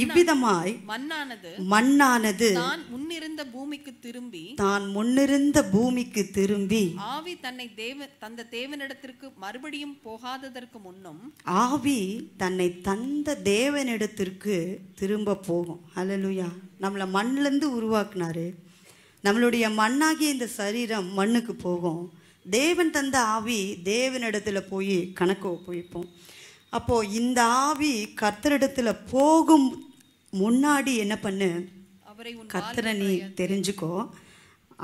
S2: இவ்விதமாய் மண்ணானது மண்ணானது தான் முன்னிருந்த பூமிக்கு திரும்பி தான்
S1: முன்னிருந்த பூமிக்கு திரும்பி
S2: ஆவி தன்னை தேவ தந்த தேவனிடத்திற்கு மறுபடியும் போகாததற்கு முன்னும்
S1: ஆவி தன்னை தந்த தேவனிடத்திற்கு திரும்ப போகும் அலலுயா நம்மளை இருந்து உருவாக்குனாரு நம்மளுடைய மண்ணாகிய இந்த சரீரம் மண்ணுக்கு போகும் தேவன் தந்த ஆவி தேவனிடத்துல போய் கணக்கு ஒப்புவிப்போம் அப்போது இந்த ஆவி கர்த்தரிடத்தில் போகும் முன்னாடி என்ன பண்ணு அவரை கர்த்தரை நீ தெரிஞ்சுக்கோ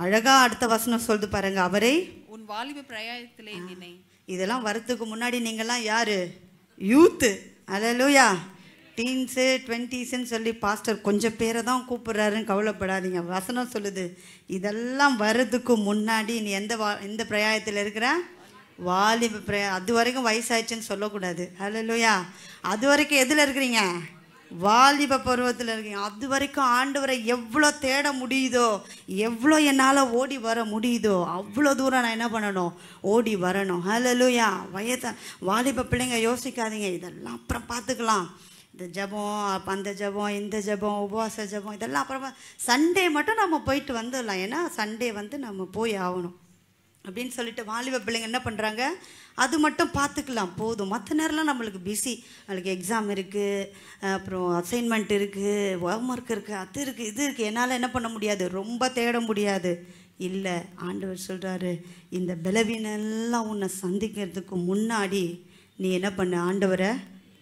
S1: அழகாக அடுத்த வசனம் சொல்லுது பாருங்க அவரை
S2: உன் வாலிப பிரயாணத்திலே
S1: இதெல்லாம் வரத்துக்கு முன்னாடி நீங்கள்லாம் யார் யூத்து அலலூயா டீன்ஸு டுவெண்ட்டீஸ்ன்னு சொல்லி பாஸ்டர் கொஞ்சம் பேரை தான் கூப்பிட்றாருன்னு கவலைப்படாதீங்க வசனம் சொல்லுது இதெல்லாம் வர்றதுக்கு முன்னாடி நீ எந்த வா எந்த பிரயாயத்தில் இருக்கிற வாலிப பிரயா அது வரைக்கும் வயசாயிடுச்சுன்னு சொல்லக்கூடாது ஹலோ இல்லையா அது வரைக்கும் எதில் இருக்கிறீங்க வாலிப பருவத்தில் இருக்கீங்க அது வரைக்கும் ஆண்டவரை எவ்வளோ தேட முடியுதோ எவ்வளோ என்னால் ஓடி வர முடியுதோ அவ்வளோ தூரம் நான் என்ன பண்ணணும் ஓடி வரணும் ஹலலுயா வயதை வாலிப பிள்ளைங்க யோசிக்காதீங்க இதெல்லாம் அப்புறம் பார்த்துக்கலாம் இந்த ஜபம் அந்த ஜபம் இந்த ஜபம் உபவாச ஜபம் இதெல்லாம் அப்புறமா சண்டே மட்டும் நம்ம போயிட்டு வந்துடலாம் ஏன்னா சண்டே வந்து நம்ம போய் ஆகணும் அப்படின்னு சொல்லிட்டு வாலிப பிள்ளைங்க என்ன பண்ணுறாங்க அது மட்டும் பார்த்துக்கலாம் போதும் மற்ற நேரம்லாம் நம்மளுக்கு பிஸி நம்மளுக்கு எக்ஸாம் இருக்குது அப்புறம் அசைன்மெண்ட் இருக்குது ஹோம் ஒர்க் இருக்குது அது இருக்குது இது இருக்குது என்னால் என்ன பண்ண முடியாது ரொம்ப தேட முடியாது இல்லை ஆண்டவர் சொல்கிறாரு இந்த பிளவினெல்லாம் உன்னை சந்திக்கிறதுக்கு முன்னாடி நீ என்ன பண்ண ஆண்டவரை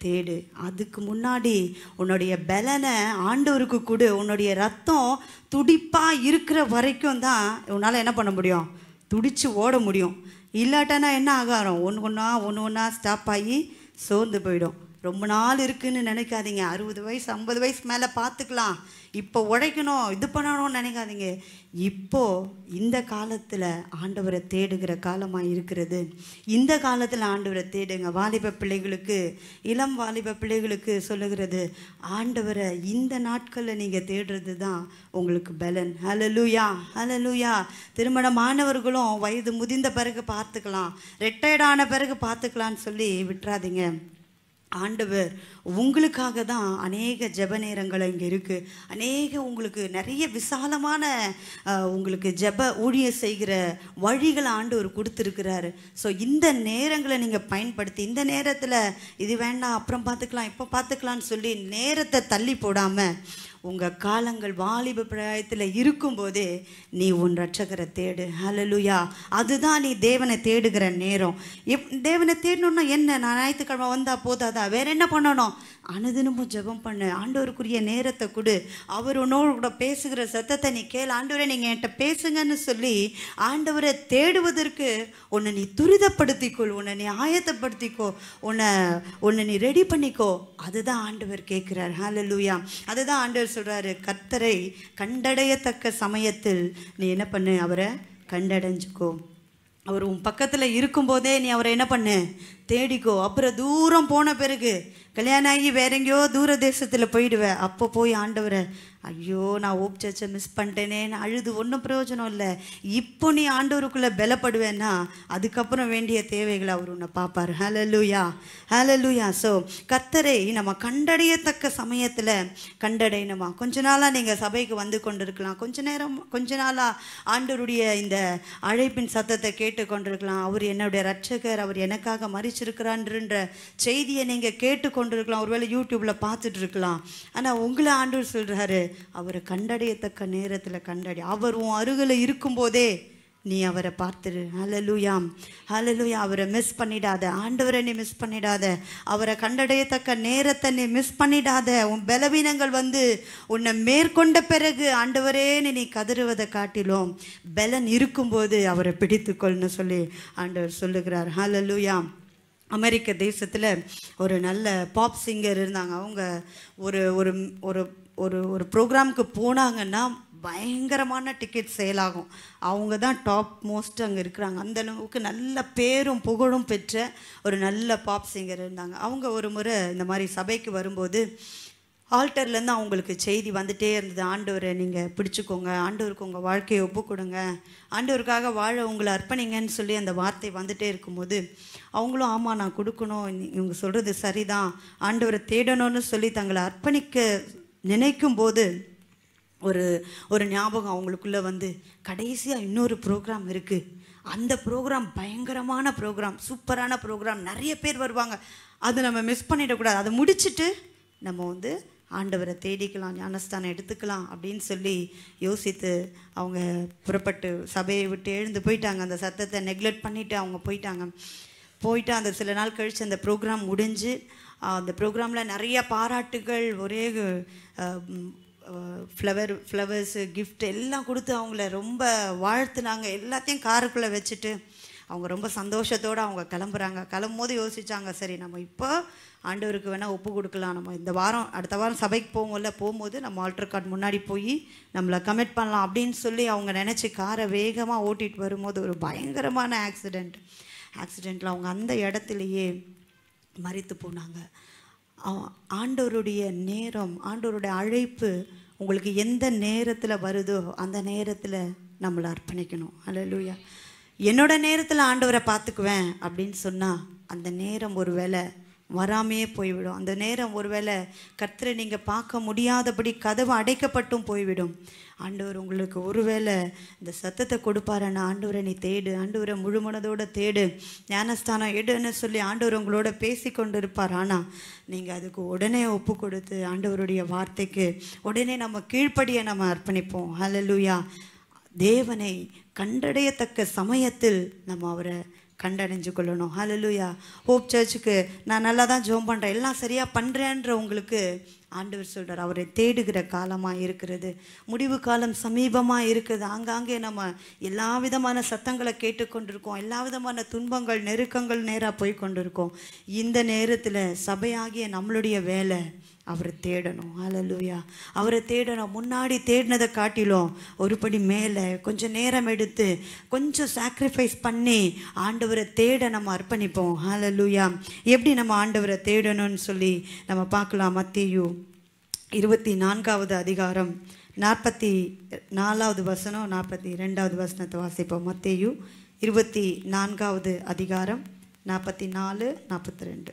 S1: தேடு அதுக்கு முன்னாடி உன்னுடைய பலனை ஆண்டவருக்கு கொடு உன்னுடைய ரத்தம் துடிப்பாக இருக்கிற வரைக்கும் தான் உன்னால் என்ன பண்ண முடியும் துடித்து ஓட முடியும் இல்லாட்டானா என்ன ஆகாரம் ஒன்று ஒன்றா ஒன்று ஒன்றா ஸ்டாப் ஆகி சோர்ந்து போயிடும் ரொம்ப நாள் இருக்குதுன்னு நினைக்காதீங்க அறுபது வயசு ஐம்பது வயசு மேலே பார்த்துக்கலாம் இப்போ உழைக்கணும் இது பண்ணணும்னு நினைக்காதீங்க இப்போது இந்த காலத்தில் ஆண்டவரை தேடுகிற காலமாக இருக்கிறது இந்த காலத்தில் ஆண்டவரை தேடுங்க வாலிப பிள்ளைகளுக்கு இளம் வாலிப பிள்ளைகளுக்கு சொல்லுகிறது ஆண்டவரை இந்த நாட்களில் நீங்கள் தேடுறது தான் உங்களுக்கு பலன் ஹலலூயா ஹலலூயா திருமணமானவர்களும் வயது முதிர்ந்த பிறகு பார்த்துக்கலாம் ரிட்டையர்டான பிறகு பார்த்துக்கலான்னு சொல்லி விட்டுறாதீங்க ஆண்டவர் உங்களுக்காக தான் அநேக ஜப நேரங்கள் இங்கே இருக்குது அநேக உங்களுக்கு நிறைய விசாலமான உங்களுக்கு ஜப ஊழியம் செய்கிற வழிகளை ஆண்டவர் கொடுத்துருக்கிறாரு ஸோ இந்த நேரங்களை நீங்கள் பயன்படுத்தி இந்த நேரத்தில் இது வேண்டாம் அப்புறம் பார்த்துக்கலாம் இப்போ பார்த்துக்கலான்னு சொல்லி நேரத்தை தள்ளி போடாமல் உங்கள் காலங்கள் வாலிப பிராயத்தில் இருக்கும்போதே நீ உன் ரட்சகரை தேடு ஹலலுயா அதுதான் நீ தேவனை தேடுகிற நேரம் எப் தேவனை தேடணுன்னா என்ன நான் ஞாயிற்றுக்கிழமை வந்தால் போதாதா வேறு என்ன பண்ணணும் அனுதினமும் ஜெபம் பண்ணு ஆண்டவருக்குரிய நேரத்தை கொடு அவர் உன்னோட பேசுகிற சத்தத்தை நீ கேள் ஆண்டவரை நீங்கள் என்கிட்ட பேசுங்கன்னு சொல்லி ஆண்டவரை தேடுவதற்கு உன்னை நீ துரிதப்படுத்திக்கொள் உன்னை நீ ஆயத்தப்படுத்திக்கோ உன்னை உன்னை நீ ரெடி பண்ணிக்கோ அதுதான் ஆண்டவர் கேட்குறார் ஹால லூயா அதுதான் ஆண்டவர் சொல்கிறாரு கத்தரை கண்டடையத்தக்க சமயத்தில் நீ என்ன பண்ணு அவரை கண்டடைஞ்சுக்கோ அவர் உன் பக்கத்தில் இருக்கும்போதே நீ அவரை என்ன பண்ணு தேடிக்கோ அப்புறம் தூரம் போன பிறகு கல்யாணம் ஆகி வேற எங்கேயோ தூர தேசத்தில் போயிடுவேன் அப்போ போய் ஆண்டவரை ஐயோ நான் ஓப் சர்ச்சை மிஸ் பண்ணிட்டேனே நான் அழுது ஒன்றும் பிரயோஜனம் இல்லை இப்போ நீ ஆண்டவருக்குள்ளே பலப்படுவேன்னா அதுக்கப்புறம் வேண்டிய தேவைகளை அவர் உன்னை பார்ப்பார் ஹலோ ஹலலுயா ஸோ கத்தரை நம்ம கண்டடையத்தக்க சமயத்தில் கண்டடையணுமா கொஞ்ச நாளாக நீங்கள் சபைக்கு வந்து கொண்டு இருக்கலாம் கொஞ்ச நேரம் கொஞ்ச நாளாக ஆண்டவருடைய இந்த அழைப்பின் சத்தத்தை கேட்டு கொண்டிருக்கலாம் அவர் என்னுடைய ரட்சகர் அவர் எனக்காக மறிச்சிருக்கிறான்ன்ற செய்தியை நீங்கள் கேட்டு கொண்டிருக்கலாம் ஒருவேளை யூடியூப்பில் பார்த்துட்டு இருக்கலாம் ஆனால் உங்களை ஆண்டவர் சொல்கிறாரு அவரை கண்டடையத்தக்க நேரத்தில் கண்டடி அவர் உன் அருகில் இருக்கும்போதே நீ அவரை பார்த்துரு அலலுயாம் ஹலலுயா அவரை மிஸ் பண்ணிடாத ஆண்டவரை நீ மிஸ் பண்ணிடாத அவரை கண்டடையத்தக்க நேரத்தை நீ மிஸ் பண்ணிடாத உன் பலவீனங்கள் வந்து உன்னை மேற்கொண்ட பிறகு ஆண்டவரேன்னு நீ கதறுவதை காட்டிலும் பலன் இருக்கும்போது அவரை பிடித்துக்கொள்னு சொல்லி ஆண்டவர் சொல்லுகிறார் ஹலலுயாம் அமெரிக்க தேசத்தில் ஒரு நல்ல பாப் சிங்கர் இருந்தாங்க அவங்க ஒரு ஒரு ஒரு ஒரு ஒரு ப்ரோக்ராமுக்கு போனாங்கன்னா பயங்கரமான டிக்கெட் சேல் ஆகும் அவங்க தான் டாப் மோஸ்ட் அங்கே இருக்கிறாங்க அந்த அளவுக்கு நல்ல பேரும் புகழும் பெற்ற ஒரு நல்ல பாப் சிங்கர் இருந்தாங்க அவங்க ஒரு முறை இந்த மாதிரி சபைக்கு வரும்போது ஆல்டர்லேருந்து அவங்களுக்கு செய்தி வந்துட்டே இருந்தது ஆண்டவரை நீங்கள் பிடிச்சிக்கோங்க ஆண்டவருக்கு உங்கள் வாழ்க்கையை ஒப்பு கொடுங்க ஆண்டவருக்காக வாழ உங்களை அர்ப்பணிங்கன்னு சொல்லி அந்த வார்த்தை வந்துட்டே இருக்கும்போது அவங்களும் ஆமாம் நான் கொடுக்கணும் இவங்க சொல்கிறது சரிதான் ஆண்டவரை தேடணும்னு சொல்லி தங்களை அர்ப்பணிக்க நினைக்கும் போது ஒரு ஒரு ஞாபகம் அவங்களுக்குள்ளே வந்து கடைசியாக இன்னொரு ப்ரோக்ராம் இருக்குது அந்த ப்ரோக்ராம் பயங்கரமான ப்ரோக்ராம் சூப்பரான ப்ரோக்ராம் நிறைய பேர் வருவாங்க அது நம்ம மிஸ் பண்ணிடக்கூடாது அதை முடிச்சுட்டு நம்ம வந்து ஆண்டவரை தேடிக்கலாம் ஞானஸ்தானம் எடுத்துக்கலாம் அப்படின்னு சொல்லி யோசித்து அவங்க புறப்பட்டு சபையை விட்டு எழுந்து போயிட்டாங்க அந்த சத்தத்தை நெக்லெக்ட் பண்ணிவிட்டு அவங்க போயிட்டாங்க போயிட்டு அந்த சில நாள் கழித்து அந்த ப்ரோக்ராம் முடிஞ்சு அந்த ப்ரோக்ராமில் நிறைய பாராட்டுகள் ஒரே ஃப்ளவர் ஃப்ளவர்ஸு கிஃப்ட் எல்லாம் கொடுத்து அவங்கள ரொம்ப வாழ்த்துனாங்க எல்லாத்தையும் காருக்குள்ளே வச்சுட்டு அவங்க ரொம்ப சந்தோஷத்தோடு அவங்க கிளம்புறாங்க கிளம்பும் போது யோசித்தாங்க சரி நம்ம இப்போ ஆண்டவருக்கு வேணால் ஒப்பு கொடுக்கலாம் நம்ம இந்த வாரம் அடுத்த வாரம் சபைக்கு போவோம்ல போகும்போது நம்ம ஆல்ட்ரு கார்டு முன்னாடி போய் நம்மளை கமிட் பண்ணலாம் அப்படின்னு சொல்லி அவங்க நினச்சி காரை வேகமாக ஓட்டிகிட்டு வரும்போது ஒரு பயங்கரமான ஆக்சிடெண்ட் ஆக்சிடெண்ட்டில் அவங்க அந்த இடத்துலையே மறித்து போனாங்க ஆண்டவருடைய நேரம் ஆண்டவருடைய அழைப்பு உங்களுக்கு எந்த நேரத்தில் வருதோ அந்த நேரத்தில் நம்மளை அர்ப்பணிக்கணும் அல்லூயா என்னோட நேரத்தில் ஆண்டவரை பார்த்துக்குவேன் அப்படின்னு சொன்னால் அந்த நேரம் ஒரு வேலை வராமையே போய்விடும் அந்த நேரம் ஒருவேளை கர்த்தரை நீங்கள் பார்க்க முடியாதபடி கதவு அடைக்கப்பட்டும் போய்விடும் ஆண்டவர் உங்களுக்கு ஒருவேளை இந்த சத்தத்தை கொடுப்பாரன்னா ஆண்டவரை நீ தேடு ஆண்டவரை முழுமனதோடு தேடு ஞானஸ்தானம் எடுன்னு சொல்லி ஆண்டவர் உங்களோட பேசி கொண்டு இருப்பார் ஆனால் நீங்கள் அதுக்கு உடனே ஒப்பு கொடுத்து ஆண்டவருடைய வார்த்தைக்கு உடனே நம்ம கீழ்ப்படியை நம்ம அர்ப்பணிப்போம் ஹலலூயா தேவனை கண்டடையத்தக்க சமயத்தில் நம்ம அவரை கண்டடைஞ்சு கொள்ளணும் ஹலலுயா ஹோப் சர்ச்சுக்கு நான் நல்லா தான் ஜோம் பண்ணுறேன் எல்லாம் சரியாக பண்ணுறேன்ற உங்களுக்கு ஆண்டவர் சொல்கிறார் அவரை தேடுகிற காலமாக இருக்கிறது முடிவு காலம் சமீபமாக இருக்குது ஆங்காங்கே நம்ம எல்லா விதமான சத்தங்களை கேட்டுக்கொண்டிருக்கோம் எல்லா விதமான துன்பங்கள் நெருக்கங்கள் நேராக போய் கொண்டிருக்கோம் இந்த நேரத்தில் சபையாகிய நம்மளுடைய வேலை அவரை தேடணும் அலலுயா அவரை தேடணும் முன்னாடி தேடினதை காட்டிலும் ஒரு படி மேலே கொஞ்சம் நேரம் எடுத்து கொஞ்சம் சாக்ரிஃபைஸ் பண்ணி ஆண்டவரை தேட நம்ம அர்ப்பணிப்போம் அலலுயா எப்படி நம்ம ஆண்டவரை தேடணும்னு சொல்லி நம்ம பார்க்கலாம் மத்தியு இருபத்தி நான்காவது அதிகாரம் நாற்பத்தி நாலாவது வசனம் நாற்பத்தி ரெண்டாவது வசனத்தை வாசிப்போம் மத்தியு இருபத்தி நான்காவது அதிகாரம் நாற்பத்தி நாலு நாற்பத்தி ரெண்டு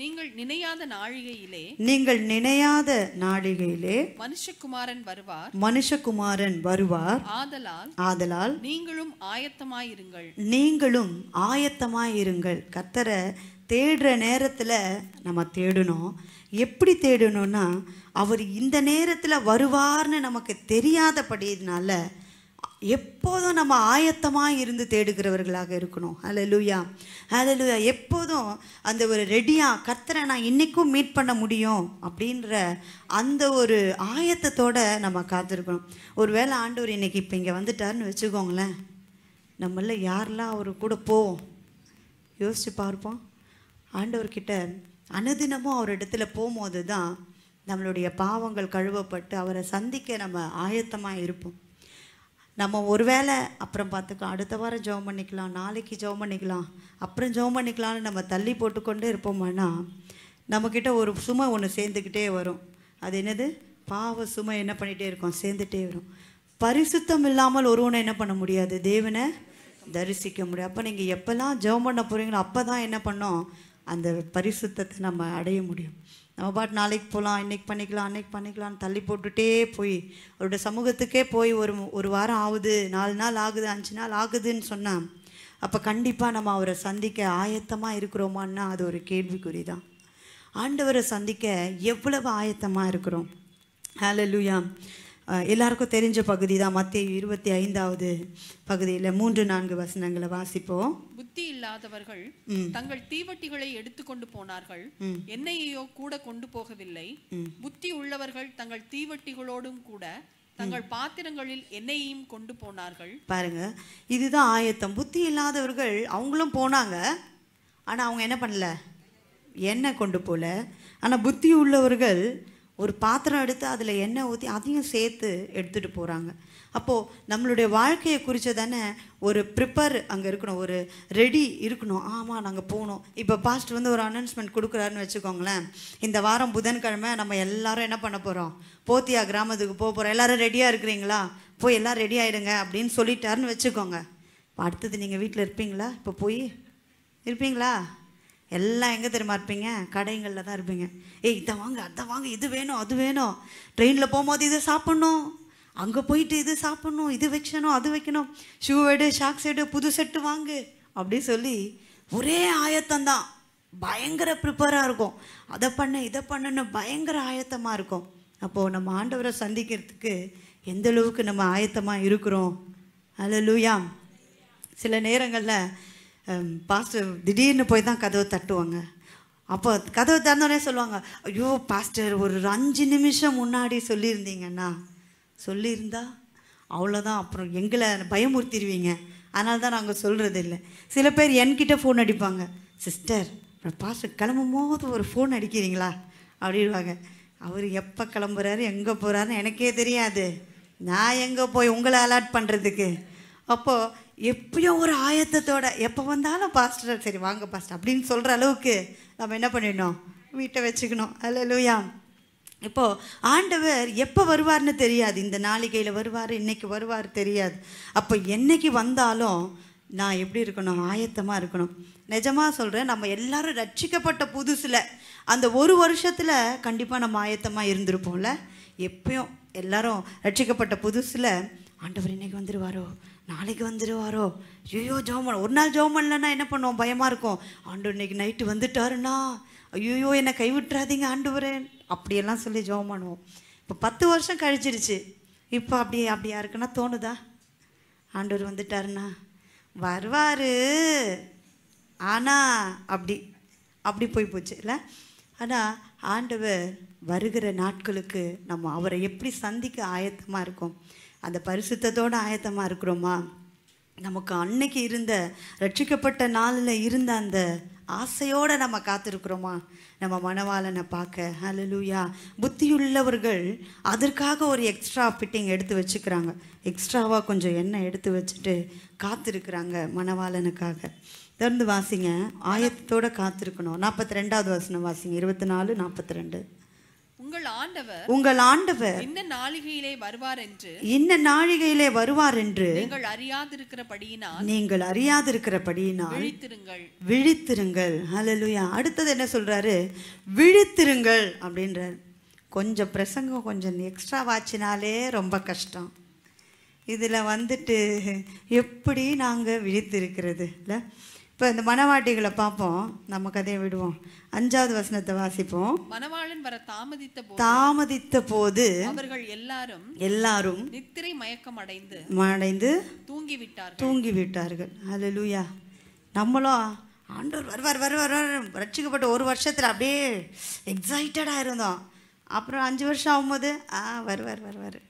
S2: நீங்கள் நினையாத நாழிகையிலே
S1: நீங்கள் நினையாத நாழிகையிலே
S2: மனுஷகுமாரன் வருவார்
S1: மனுஷகுமாரன் வருவார்
S2: ஆதலால் ஆதலால் நீங்களும் ஆயத்தமாயிருங்கள்
S1: நீங்களும் ஆயத்தமாயிருங்கள் கத்தரை தேடுற நேரத்தில் நம்ம தேடணும் எப்படி தேடணும்னா அவர் இந்த நேரத்தில் வருவார்னு நமக்கு தெரியாதபடினால எப்போதும் நம்ம ஆயத்தமாக இருந்து தேடுகிறவர்களாக இருக்கணும் லூயா அல லூயா எப்போதும் அந்த ஒரு ரெடியாக கத்தரை நான் இன்றைக்கும் மீட் பண்ண முடியும் அப்படின்ற அந்த ஒரு ஆயத்தத்தோடு நம்ம காத்திருக்கணும் ஒரு வேளை ஆண்டவர் இன்றைக்கி இப்போ இங்கே வந்துட்டார்னு வச்சுக்கோங்களேன் நம்மள யாரெல்லாம் அவர் கூட போவோம் யோசித்து பார்ப்போம் ஆண்டவர்கிட்ட அனுதினமும் அவர் இடத்துல போகும்போது தான் நம்மளுடைய பாவங்கள் கழுவப்பட்டு அவரை சந்திக்க நம்ம ஆயத்தமாக இருப்போம் நம்ம ஒருவேளை அப்புறம் பார்த்துக்கலாம் அடுத்த வாரம் ஜெபம் பண்ணிக்கலாம் நாளைக்கு ஜெபம் பண்ணிக்கலாம் அப்புறம் ஜெபம் பண்ணிக்கலாம்னு நம்ம தள்ளி போட்டுக்கொண்டே இருப்போம்னா நம்மக்கிட்ட ஒரு சுமை ஒன்று சேர்ந்துக்கிட்டே வரும் அது என்னது பாவ சுமை என்ன பண்ணிகிட்டே இருக்கும் சேர்ந்துட்டே வரும் பரிசுத்தம் இல்லாமல் ஒருவனை என்ன பண்ண முடியாது தேவனை தரிசிக்க முடியும் அப்போ நீங்கள் எப்போல்லாம் ஜெபம் பண்ண போகிறீங்களோ அப்போ தான் என்ன பண்ணோம் அந்த பரிசுத்தத்தை நம்ம அடைய முடியும் நம்ம பாட்டு நாளைக்கு போகலாம் இன்னைக்கு பண்ணிக்கலாம் அன்னைக்கு பண்ணிக்கலாம்னு தள்ளி போட்டுகிட்டே போய் அவருடைய சமூகத்துக்கே போய் ஒரு ஒரு வாரம் ஆகுது நாலு நாள் ஆகுது அஞ்சு நாள் ஆகுதுன்னு சொன்னால் அப்போ கண்டிப்பாக நம்ம அவரை சந்திக்க ஆயத்தமாக இருக்கிறோமான்னா அது ஒரு கேள்விக்குறி தான் ஆண்டவரை சந்திக்க எவ்வளவு ஆயத்தமாக இருக்கிறோம் ஹலோ லூயா எல்லாருக்கும் தெரிஞ்ச பகுதி தான் மத்திய இருபத்தி ஐந்தாவது பகுதியில் மூன்று நான்கு வசனங்களை வாசிப்போம்
S2: புத்தி இல்லாதவர்கள் தங்கள் தீவட்டிகளை எடுத்துக்கொண்டு போனார்கள் என்னையோ கூட கொண்டு போகவில்லை புத்தி உள்ளவர்கள் தங்கள் தீவட்டிகளோடும் கூட தங்கள் பாத்திரங்களில் என்னையும் கொண்டு போனார்கள்
S1: பாருங்க இதுதான் ஆயத்தம் புத்தி இல்லாதவர்கள் அவங்களும் போனாங்க ஆனால் அவங்க என்ன பண்ணல எண்ணெய் கொண்டு போல ஆனால் புத்தி உள்ளவர்கள் ஒரு பாத்திரம் எடுத்து அதில் எண்ணெய் ஊற்றி அதையும் சேர்த்து எடுத்துகிட்டு போகிறாங்க அப்போது நம்மளுடைய வாழ்க்கையை குறித்த தானே ஒரு ப்ரிப்பர் அங்கே இருக்கணும் ஒரு ரெடி இருக்கணும் ஆமாம் நாங்கள் போகணும் இப்போ பாஸ்ட் வந்து ஒரு அனௌன்ஸ்மெண்ட் கொடுக்குறாருன்னு வச்சுக்கோங்களேன் இந்த வாரம் புதன்கிழமை நம்ம எல்லாரும் என்ன பண்ண போகிறோம் போத்தியா கிராமத்துக்கு போக போகிறோம் எல்லோரும் ரெடியாக இருக்கிறீங்களா போய் எல்லாம் ரெடி ஆகிடுங்க அப்படின்னு சொல்லிட்டாருன்னு வச்சுக்கோங்க அடுத்தது நீங்கள் வீட்டில் இருப்பீங்களா இப்போ போய் இருப்பீங்களா எல்லாம் எங்கே தெரியுமா இருப்பீங்க கடைங்களில் தான் இருப்பீங்க ஏய் இதை வாங்க அதை வாங்க இது வேணும் அது வேணும் ட்ரெயினில் போகும்போது இதை சாப்பிட்ணும் அங்கே போயிட்டு இது சாப்பிட்ணும் இது வைக்கணும் அது வைக்கணும் ஷூ எடு ஷாக் செட்டு புது செட்டு வாங்கு அப்படி சொல்லி ஒரே ஆயத்தம் தான் பயங்கர ப்ரிப்பேராக இருக்கும் அதை பண்ண இதை பண்ணுன்னு பயங்கர ஆயத்தமாக இருக்கும் அப்போது நம்ம ஆண்டவரை சந்திக்கிறதுக்கு எந்தளவுக்கு நம்ம ஆயத்தமாக இருக்கிறோம் அல்ல லூயாம் சில நேரங்களில் பாஸ்டர் um, திடீர்னு போய் தான் கதவை தட்டுவாங்க அப்போ கதவை திறந்தோடனே சொல்லுவாங்க ஐயோ பாஸ்டர் ஒரு அஞ்சு நிமிஷம் முன்னாடி சொல்லியிருந்தீங்கண்ணா சொல்லியிருந்தா அவ்வளோதான் அப்புறம் எங்களை பயமுறுத்திடுவீங்க அதனால தான் நாங்கள் சொல்கிறது இல்லை சில பேர் என்கிட்ட ஃபோன் அடிப்பாங்க சிஸ்டர் பாஸ்டர் கிளம்பும் போது ஒரு ஃபோன் அடிக்கிறீங்களா அப்படிடுவாங்க அவர் எப்போ கிளம்புறாரு எங்கே போகிறாருன்னு எனக்கே தெரியாது நான் எங்கே போய் உங்களை அலாட் பண்ணுறதுக்கு அப்போது எப்பயும் ஒரு ஆயத்தத்தோட எப்போ வந்தாலும் பாஸ்டர் சரி வாங்க பாஸ்டர் அப்படின்னு சொல்கிற அளவுக்கு நம்ம என்ன பண்ணிடணும் வீட்டை வச்சுக்கணும் அல்ல லூயா இப்போது ஆண்டவர் எப்போ வருவார்னு தெரியாது இந்த நாளிகையில் வருவார் இன்றைக்கி வருவார் தெரியாது அப்போ என்றைக்கு வந்தாலும் நான் எப்படி இருக்கணும் ஆயத்தமாக இருக்கணும் நிஜமாக சொல்கிறேன் நம்ம எல்லாரும் ரட்சிக்கப்பட்ட புதுசில் அந்த ஒரு வருஷத்தில் கண்டிப்பாக நம்ம ஆயத்தமாக இருந்திருப்போம்ல எப்பயும் எல்லாரும் ரட்சிக்கப்பட்ட புதுசில் ஆண்டவர் இன்றைக்கி வந்துடுவாரோ நாளைக்கு வந்துடுவாரோ ஐயோ ஜோம் ஒரு நாள் ஜோம் பண்ணலன்னா என்ன பண்ணுவோம் பயமாக இருக்கும் ஆண்டு இன்னைக்கு நைட்டு வந்துட்டாருன்னா ஐயோ என்னை கைவிட்டுறாதீங்க ஆண்டு அப்படியெல்லாம் சொல்லி ஜோம் பண்ணுவோம் இப்போ பத்து வருஷம் கழிச்சிருச்சு இப்போ அப்படி அப்படியா இருக்குன்னா தோணுதா ஆண்டவர் வந்துட்டாருண்ணா வருவார் ஆனால் அப்படி அப்படி போய் போச்சு இல்லை ஆனால் ஆண்டவர் வருகிற நாட்களுக்கு நம்ம அவரை எப்படி சந்திக்க ஆயத்தமாக இருக்கோம் அந்த பரிசுத்தோடு ஆயத்தமாக இருக்கிறோமா நமக்கு அன்னைக்கு இருந்த ரட்சிக்கப்பட்ட நாளில் இருந்த அந்த ஆசையோடு நம்ம காத்திருக்கிறோமா நம்ம மணவாளனை பார்க்க ஹலலூயா புத்தியுள்ளவர்கள் அதற்காக ஒரு எக்ஸ்ட்ரா ஃபிட்டிங் எடுத்து வச்சுக்கிறாங்க எக்ஸ்ட்ராவாக கொஞ்சம் எண்ணெய் எடுத்து வச்சுட்டு காத்திருக்கிறாங்க மணவாளனுக்காக தொடர்ந்து வாசிங்க ஆயத்தோடு காத்திருக்கணும் நாற்பத்தி ரெண்டாவது வசனம் வாசிங்க இருபத்தி நாலு நாற்பத்தி ரெண்டு
S2: உங்கள் ஆண்டவர் உங்கள் ஆண்டவர் இந்த நாழிகையிலே வருவார் என்று இன்ன நாளிகையிலே வருவார் என்று நீங்கள் அறியாதிருக்கிறபடியினால்
S1: நீங்கள் அறியாதிருக்கிறபடியினால் விழித்திருங்கள் விழித்திருங்கள் ஹலலுயா அடுத்தது என்ன சொல்றாரு விழித்திருங்கள் அப்படின்றார் கொஞ்சம் பிரசங்கம் கொஞ்சம் எக்ஸ்ட்ரா வாச்சினாலே ரொம்ப கஷ்டம் இதில் வந்துட்டு எப்படி நாங்கள் விழித்திருக்கிறது இல்லை இப்போ இந்த மணவாட்டிகளை பார்ப்போம் நம்ம கதையை விடுவோம் அஞ்சாவது வசனத்தை வாசிப்போம்
S2: மணவாளன் வர தாமதித்த தாமதித்த போது அவர்கள் எல்லாரும் எல்லாரும் நித்திரை மயக்கம் அடைந்து அடைந்து தூங்கி விட்டார்
S1: தூங்கி விட்டார்கள் அது லூயா நம்மளும் ஆண்டவர் வருவார் வருவார் ரட்சிக்கப்பட்ட ஒரு வருஷத்தில் அப்படியே எக்ஸைட்டடாக இருந்தோம் அப்புறம் அஞ்சு வருஷம் ஆகும்போது ஆ வருவார் வருவார்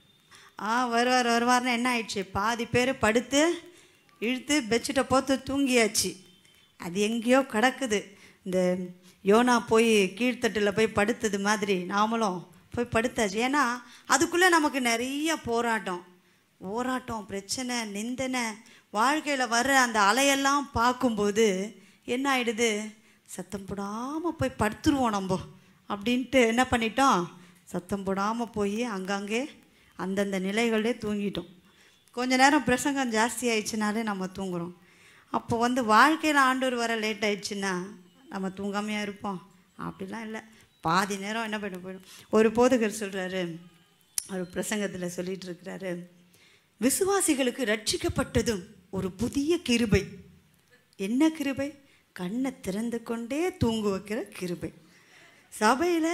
S1: ஆ வருவார் வருவார்னு என்ன ஆயிடுச்சு பாதி பேர் படுத்து இழுத்து பெட்ஷீட்டை போத்து தூங்கியாச்சு அது எங்கேயோ கிடக்குது இந்த யோனா போய் கீழ்த்தட்டில் போய் படுத்தது மாதிரி நாமளும் போய் படுத்தாச்சு ஏன்னா அதுக்குள்ளே நமக்கு நிறைய போராட்டம் போராட்டம் பிரச்சனை நிந்தனை வாழ்க்கையில் வர்ற அந்த அலையெல்லாம் பார்க்கும்போது என்ன ஆகிடுது சத்தம் போடாமல் போய் படுத்துருவோம் நம்ம அப்படின்ட்டு என்ன பண்ணிட்டோம் சத்தம் போடாமல் போய் அங்கங்கே அந்தந்த நிலைகளே தூங்கிட்டோம் கொஞ்ச நேரம் பிரசங்கம் ஜாஸ்தி ஆயிடுச்சுனாலே நம்ம தூங்குகிறோம் அப்போ வந்து வாழ்க்கையில் ஆண்டவர் வர லேட் ஆயிடுச்சுன்னா நம்ம தூங்காமையாக இருப்போம் அப்படிலாம் இல்லை பாதி நேரம் என்ன பண்ண போயிடும் ஒரு போதகர் சொல்கிறாரு ஒரு பிரசங்கத்தில் சொல்லிகிட்டு இருக்கிறாரு விசுவாசிகளுக்கு ரட்சிக்கப்பட்டதும் ஒரு புதிய கிருபை என்ன கிருபை கண்ணை திறந்து கொண்டே தூங்கு வைக்கிற கிருபை சபையில்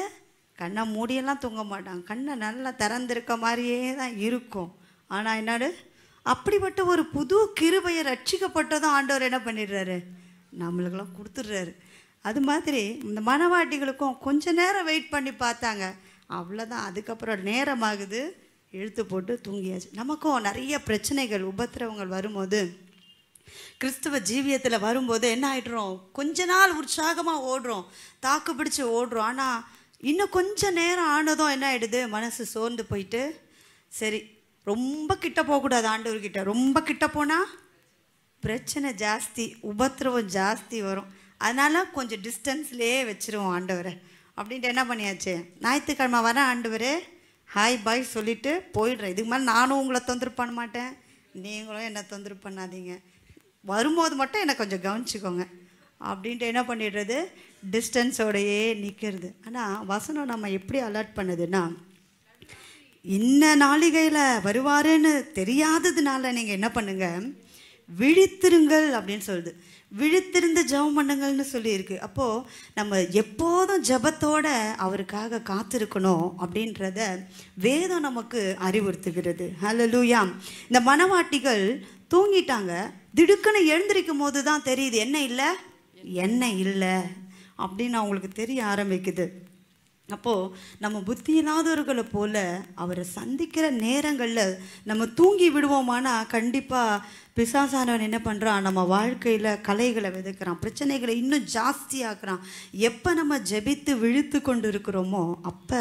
S1: கண்ணை மூடியெல்லாம் தூங்க மாட்டாங்க கண்ணை நல்லா திறந்திருக்க மாதிரியே தான் இருக்கும் ஆனால் என்னடு அப்படிப்பட்ட ஒரு புது கிருபையை ரட்சிக்கப்பட்டதும் ஆண்டவர் என்ன பண்ணிடுறாரு நம்மளுக்கெல்லாம் கொடுத்துட்றாரு அது மாதிரி இந்த மனவாட்டிகளுக்கும் கொஞ்ச நேரம் வெயிட் பண்ணி பார்த்தாங்க அவ்வளோதான் அதுக்கப்புறம் நேரமாகுது இழுத்து போட்டு தூங்கியாச்சு நமக்கும் நிறைய பிரச்சனைகள் உபத்திரவங்கள் வரும்போது கிறிஸ்துவ ஜீவியத்தில் வரும்போது என்ன ஆகிடுறோம் கொஞ்ச நாள் உற்சாகமாக ஓடுறோம் தாக்கு பிடிச்சி ஓடுறோம் ஆனால் இன்னும் கொஞ்சம் நேரம் ஆனதும் என்ன ஆகிடுது மனசு சோர்ந்து போயிட்டு சரி ரொம்ப கிட்ட போகக்கூடாது ஆண்டவர்கிட்ட ரொம்ப கிட்ட போனால் பிரச்சனை ஜாஸ்தி உபத்திரவம் ஜாஸ்தி வரும் அதனால் கொஞ்சம் டிஸ்டன்ஸ்லேயே வச்சுருவோம் ஆண்டவரை அப்படின்ட்டு என்ன பண்ணியாச்சு ஞாயிற்றுக்கிழமை வரேன் ஆண்டவர் ஹாய் பாய் சொல்லிவிட்டு போயிடுறேன் இதுக்கு மேலே நானும் உங்களை தொந்தரவு பண்ண மாட்டேன் நீங்களும் என்னை தொந்தரவு பண்ணாதீங்க வரும்போது மட்டும் என்னை கொஞ்சம் கவனிச்சிக்கோங்க அப்படின்ட்டு என்ன பண்ணிடுறது டிஸ்டன்ஸோடையே நிற்கிறது ஆனால் வசனம் நம்ம எப்படி அலர்ட் பண்ணுதுன்னா இன்ன நாளிகையில் வருவாருன்னு தெரியாததுனால நீங்கள் என்ன பண்ணுங்கள் விழித்திருங்கள் அப்படின்னு சொல்லுது விழித்திருந்து ஜபம் பண்ணுங்கள்னு சொல்லியிருக்கு அப்போது நம்ம எப்போதும் ஜபத்தோட அவருக்காக காத்திருக்கணும் அப்படின்றத வேதம் நமக்கு அறிவுறுத்துகிறது ஹலோ லூயா இந்த மனவாட்டிகள் தூங்கிட்டாங்க திடுக்குன்னு எழுந்திருக்கும் போது தான் தெரியுது என்ன இல்லை என்ன இல்லை அப்படின்னு அவங்களுக்கு தெரிய ஆரம்பிக்குது அப்போது நம்ம புத்தி இல்லாதவர்களை போல் அவரை சந்திக்கிற நேரங்களில் நம்ம தூங்கி விடுவோமானா கண்டிப்பாக பிசாசானவன் என்ன பண்ணுறான் நம்ம வாழ்க்கையில் கலைகளை விதைக்கிறான் பிரச்சனைகளை இன்னும் ஜாஸ்தியாக்குறான் எப்போ நம்ம ஜெபித்து விழுத்து கொண்டு இருக்கிறோமோ அப்போ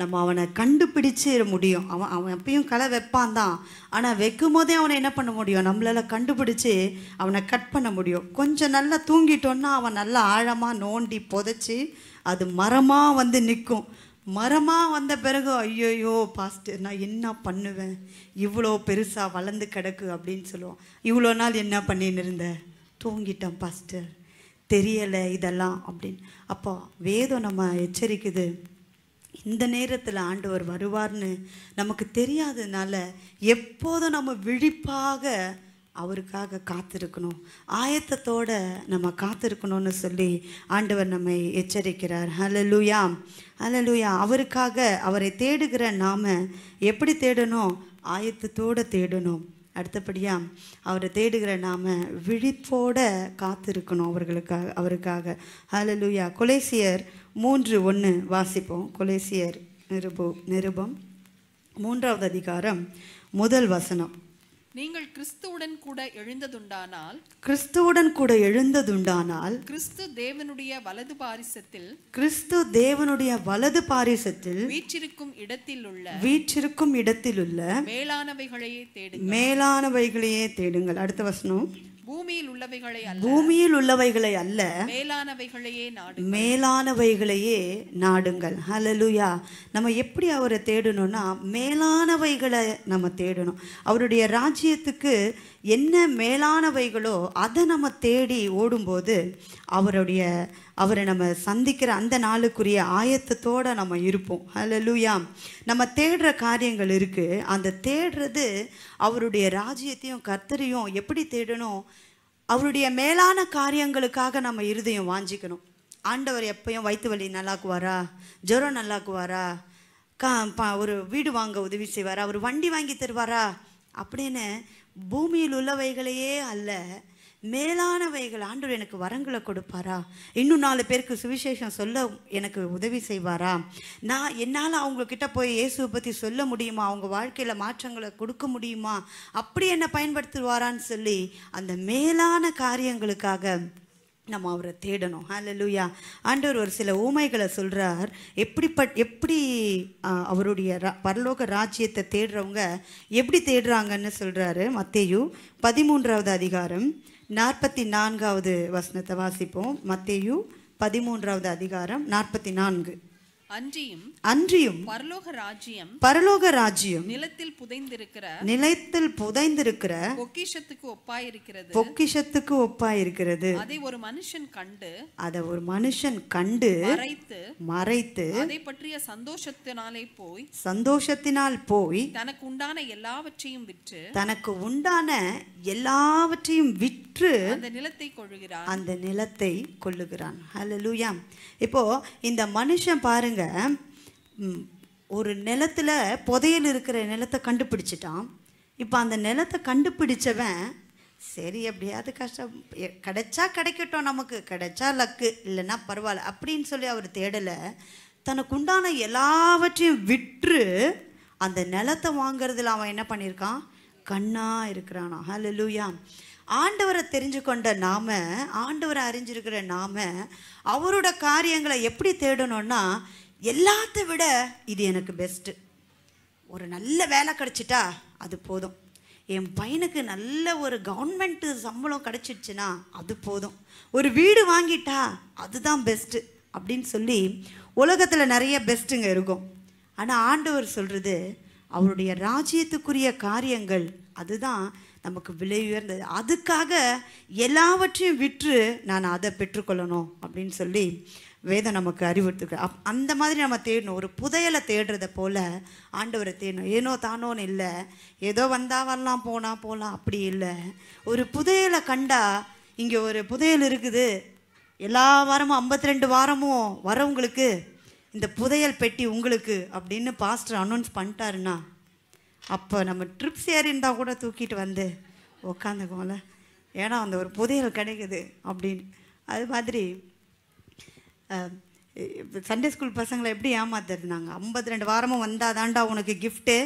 S1: நம்ம அவனை கண்டுபிடிச்சிட முடியும் அவன் அவன் எப்பயும் கலை வைப்பான் தான் ஆனால் வைக்கும் போதே அவனை என்ன பண்ண முடியும் நம்மளால் கண்டுபிடிச்சி அவனை கட் பண்ண முடியும் கொஞ்சம் நல்லா தூங்கிட்டோன்னா அவன் நல்லா ஆழமாக நோண்டி புதைச்சி அது மரமாக வந்து நிற்கும் மரமாக வந்த பிறகு ஐயோயோ பாஸ்டர் நான் என்ன பண்ணுவேன் இவ்வளோ பெருசாக வளர்ந்து கிடக்கு அப்படின்னு சொல்லுவோம் இவ்வளோ நாள் என்ன பண்ணின்னு இருந்த தூங்கிட்டேன் பாஸ்டர் தெரியலை இதெல்லாம் அப்படின்னு அப்போ வேதம் நம்ம எச்சரிக்குது இந்த நேரத்தில் ஆண்டவர் வருவார்னு நமக்கு தெரியாததுனால எப்போதும் நம்ம விழிப்பாக அவருக்காக காத்திருக்கணும் ஆயத்தத்தோடு நம்ம காத்திருக்கணும்னு சொல்லி ஆண்டவர் நம்மை எச்சரிக்கிறார் ஹலலுயா ஹலலுயா அவருக்காக அவரை தேடுகிற நாம் எப்படி தேடணும் ஆயத்தத்தோடு தேடணும் அடுத்தபடியாக அவரை தேடுகிற நாம் விழிப்போட காத்திருக்கணும் அவர்களுக்காக அவருக்காக ஹலலுயா கொலேசியர் மூன்று ஒன்று வாசிப்போம் கொலேசியர் நிருபு நிருபம் மூன்றாவது அதிகாரம் முதல் வசனம்
S2: நீங்கள் கிறிஸ்துவுடன் கூட எழுந்ததுண்டானால்
S1: கிறிஸ்துவுடன் கூட எழுந்ததுண்டானால்
S2: கிறிஸ்து தேவனுடைய வலது பாரிசத்தில்
S1: கிறிஸ்து தேவனுடைய வலது பாரிசத்தில்
S2: வீற்றிருக்கும் இடத்தில் உள்ள
S1: வீற்றிருக்கும் இடத்தில் உள்ள
S2: மேலானவைகளையே தேடுங்கள்
S1: மேலானவைகளையே தேடுங்கள் அடுத்த வசனம்
S2: பூமியில் உள்ளவைகளை அல்ல பூமியில்
S1: உள்ளவைகளை அல்ல
S2: மேலானவைகளையே நாடு
S1: மேலானவைகளையே நாடுங்கள் ஹலலுயா நம்ம எப்படி அவரை தேடணும்னா மேலானவைகளை நம்ம தேடணும் அவருடைய ராஜ்யத்துக்கு என்ன மேலானவைகளோ அதை நம்ம தேடி ஓடும்போது அவருடைய அவரை நம்ம சந்திக்கிற அந்த நாளுக்குரிய ஆயத்தத்தோடு நம்ம இருப்போம் ஹலோ லூயா நம்ம தேடுற காரியங்கள் இருக்குது அந்த தேடுறது அவருடைய ராஜ்யத்தையும் கர்த்தரையும் எப்படி தேடணும் அவருடைய மேலான காரியங்களுக்காக நம்ம இருதயம் வாஞ்சிக்கணும் ஆண்டவர் எப்பயும் வயிற்று வலி நல்லாக்குவாரா ஜுரம் நல்லாக்குவாரா கா ஒரு வீடு வாங்க உதவி செய்வாரா அவர் வண்டி வாங்கி தருவாரா அப்படின்னு பூமியில் உள்ளவைகளையே அல்ல மேலானவைகள் ஆண்டவர் எனக்கு வரங்களை கொடுப்பாரா இன்னும் நாலு பேருக்கு சுவிசேஷம் சொல்ல எனக்கு உதவி செய்வாரா நான் என்னால் அவங்கக்கிட்ட போய் இயேசுவை பற்றி சொல்ல முடியுமா அவங்க வாழ்க்கையில் மாற்றங்களை கொடுக்க முடியுமா அப்படி என்னை பயன்படுத்துவாரான்னு சொல்லி அந்த மேலான காரியங்களுக்காக நம்ம அவரை தேடணும் ஹலலூயா ஆண்டவர் ஒரு சில ஊமைகளை சொல்கிறார் எப்படிப்பட் எப்படி அவருடைய ரா பரலோக ராஜ்யத்தை தேடுறவங்க எப்படி தேடுறாங்கன்னு சொல்கிறாரு மத்தேயு பதிமூன்றாவது அதிகாரம் நாற்பத்தி நான்காவது வசனத்தை வாசிப்போம் மத்தேயு பதிமூன்றாவது அதிகாரம் நாற்பத்தி நான்கு
S2: அன்றியும் அன்றியும் பரலோக ராஜ்யம் பரலோக ராஜ்யம் நிலத்தில் புதைந்திருக்கிற நிலத்தில்
S1: புதைந்திருக்கிற
S2: பொக்கிஷத்துக்கு ஒப்பாயிருக்கிறது பொக்கிஷத்துக்கு
S1: ஒப்பாயிருக்கிறது அதை
S2: ஒரு மனுஷன் கண்டு
S1: அதை ஒரு மனுஷன் கண்டு மறைத்து
S2: மறைத்து அதை பற்றிய சந்தோஷத்தினாலே போய்
S1: சந்தோஷத்தினால் போய்
S2: தனக்கு உண்டான எல்லாவற்றையும் விற்று
S1: தனக்கு உண்டான எல்லாவற்றையும் விற்று அந்த
S2: நிலத்தை கொள்ளுகிறான் அந்த
S1: நிலத்தை கொள்ளுகிறான் ஹலோ இப்போ இந்த மனுஷன் பாருங்க ஒரு நிலத்தில் புதையல் இருக்கிற நிலத்தை கண்டுபிடிச்சிட்டான் இப்போ அந்த நிலத்தை கண்டுபிடிச்சவன் சரி எப்படியாவது கஷ்டம் கிடைச்சா கிடைக்கட்டும் நமக்கு கிடைச்சா லக்கு இல்லைன்னா பரவாயில்ல அப்படின்னு சொல்லி அவர் தேடலை தனக்கு உண்டான எல்லாவற்றையும் விற்று அந்த நிலத்தை வாங்கிறதுல அவன் என்ன பண்ணியிருக்கான் கண்ணாக இருக்கிறானா ஹலோ லூயா ஆண்டவரை தெரிஞ்சு கொண்ட நாம ஆண்டவரை அறிஞ்சிருக்கிற நாம அவரோட காரியங்களை எப்படி தேடணும்னா எல்லாத்த விட இது எனக்கு பெஸ்ட்டு ஒரு நல்ல வேலை கிடச்சிட்டா அது போதும் என் பையனுக்கு நல்ல ஒரு கவர்மெண்ட்டு சம்பளம் கிடச்சிடுச்சுன்னா அது போதும் ஒரு வீடு வாங்கிட்டா அதுதான் பெஸ்ட்டு அப்படின்னு சொல்லி உலகத்தில் நிறைய பெஸ்ட்டுங்க இருக்கும் ஆனால் ஆண்டவர் சொல்கிறது அவருடைய ராஜ்யத்துக்குரிய காரியங்கள் அதுதான் நமக்கு விலை உயர்ந்தது அதுக்காக எல்லாவற்றையும் விற்று நான் அதை பெற்றுக்கொள்ளணும் அப்படின்னு சொல்லி வேதம் நமக்கு அறிவுறுத்துக்க அப் அந்த மாதிரி நம்ம தேடணும் ஒரு புதையலை தேடுறத போல் ஆண்டவரை தேடணும் ஏனோ தானோன்னு இல்லை ஏதோ வந்தால் வரலாம் போனால் போகலாம் அப்படி இல்லை ஒரு புதையலை கண்டால் இங்கே ஒரு புதையல் இருக்குது எல்லா வாரமும் ஐம்பத்தி ரெண்டு வாரமும் வரவங்களுக்கு இந்த புதையல் பெட்டி உங்களுக்கு அப்படின்னு பாஸ்டர் அனௌன்ஸ் பண்ணிட்டாருன்னா அப்போ நம்ம ட்ரிப்ஸ் ஏறி இருந்தால் கூட தூக்கிட்டு வந்து உக்காந்துக்கோம்ல ஏன்னா அந்த ஒரு புதையல் கிடைக்குது அப்படின்னு அது மாதிரி சண்டே ஸ்கூல் பசங்களை எப்படி ஏமாத்துறாங்க ஐம்பத்தி ரெண்டு வாரமும் வந்தால் தாண்டா உனக்கு கிஃப்ட்டு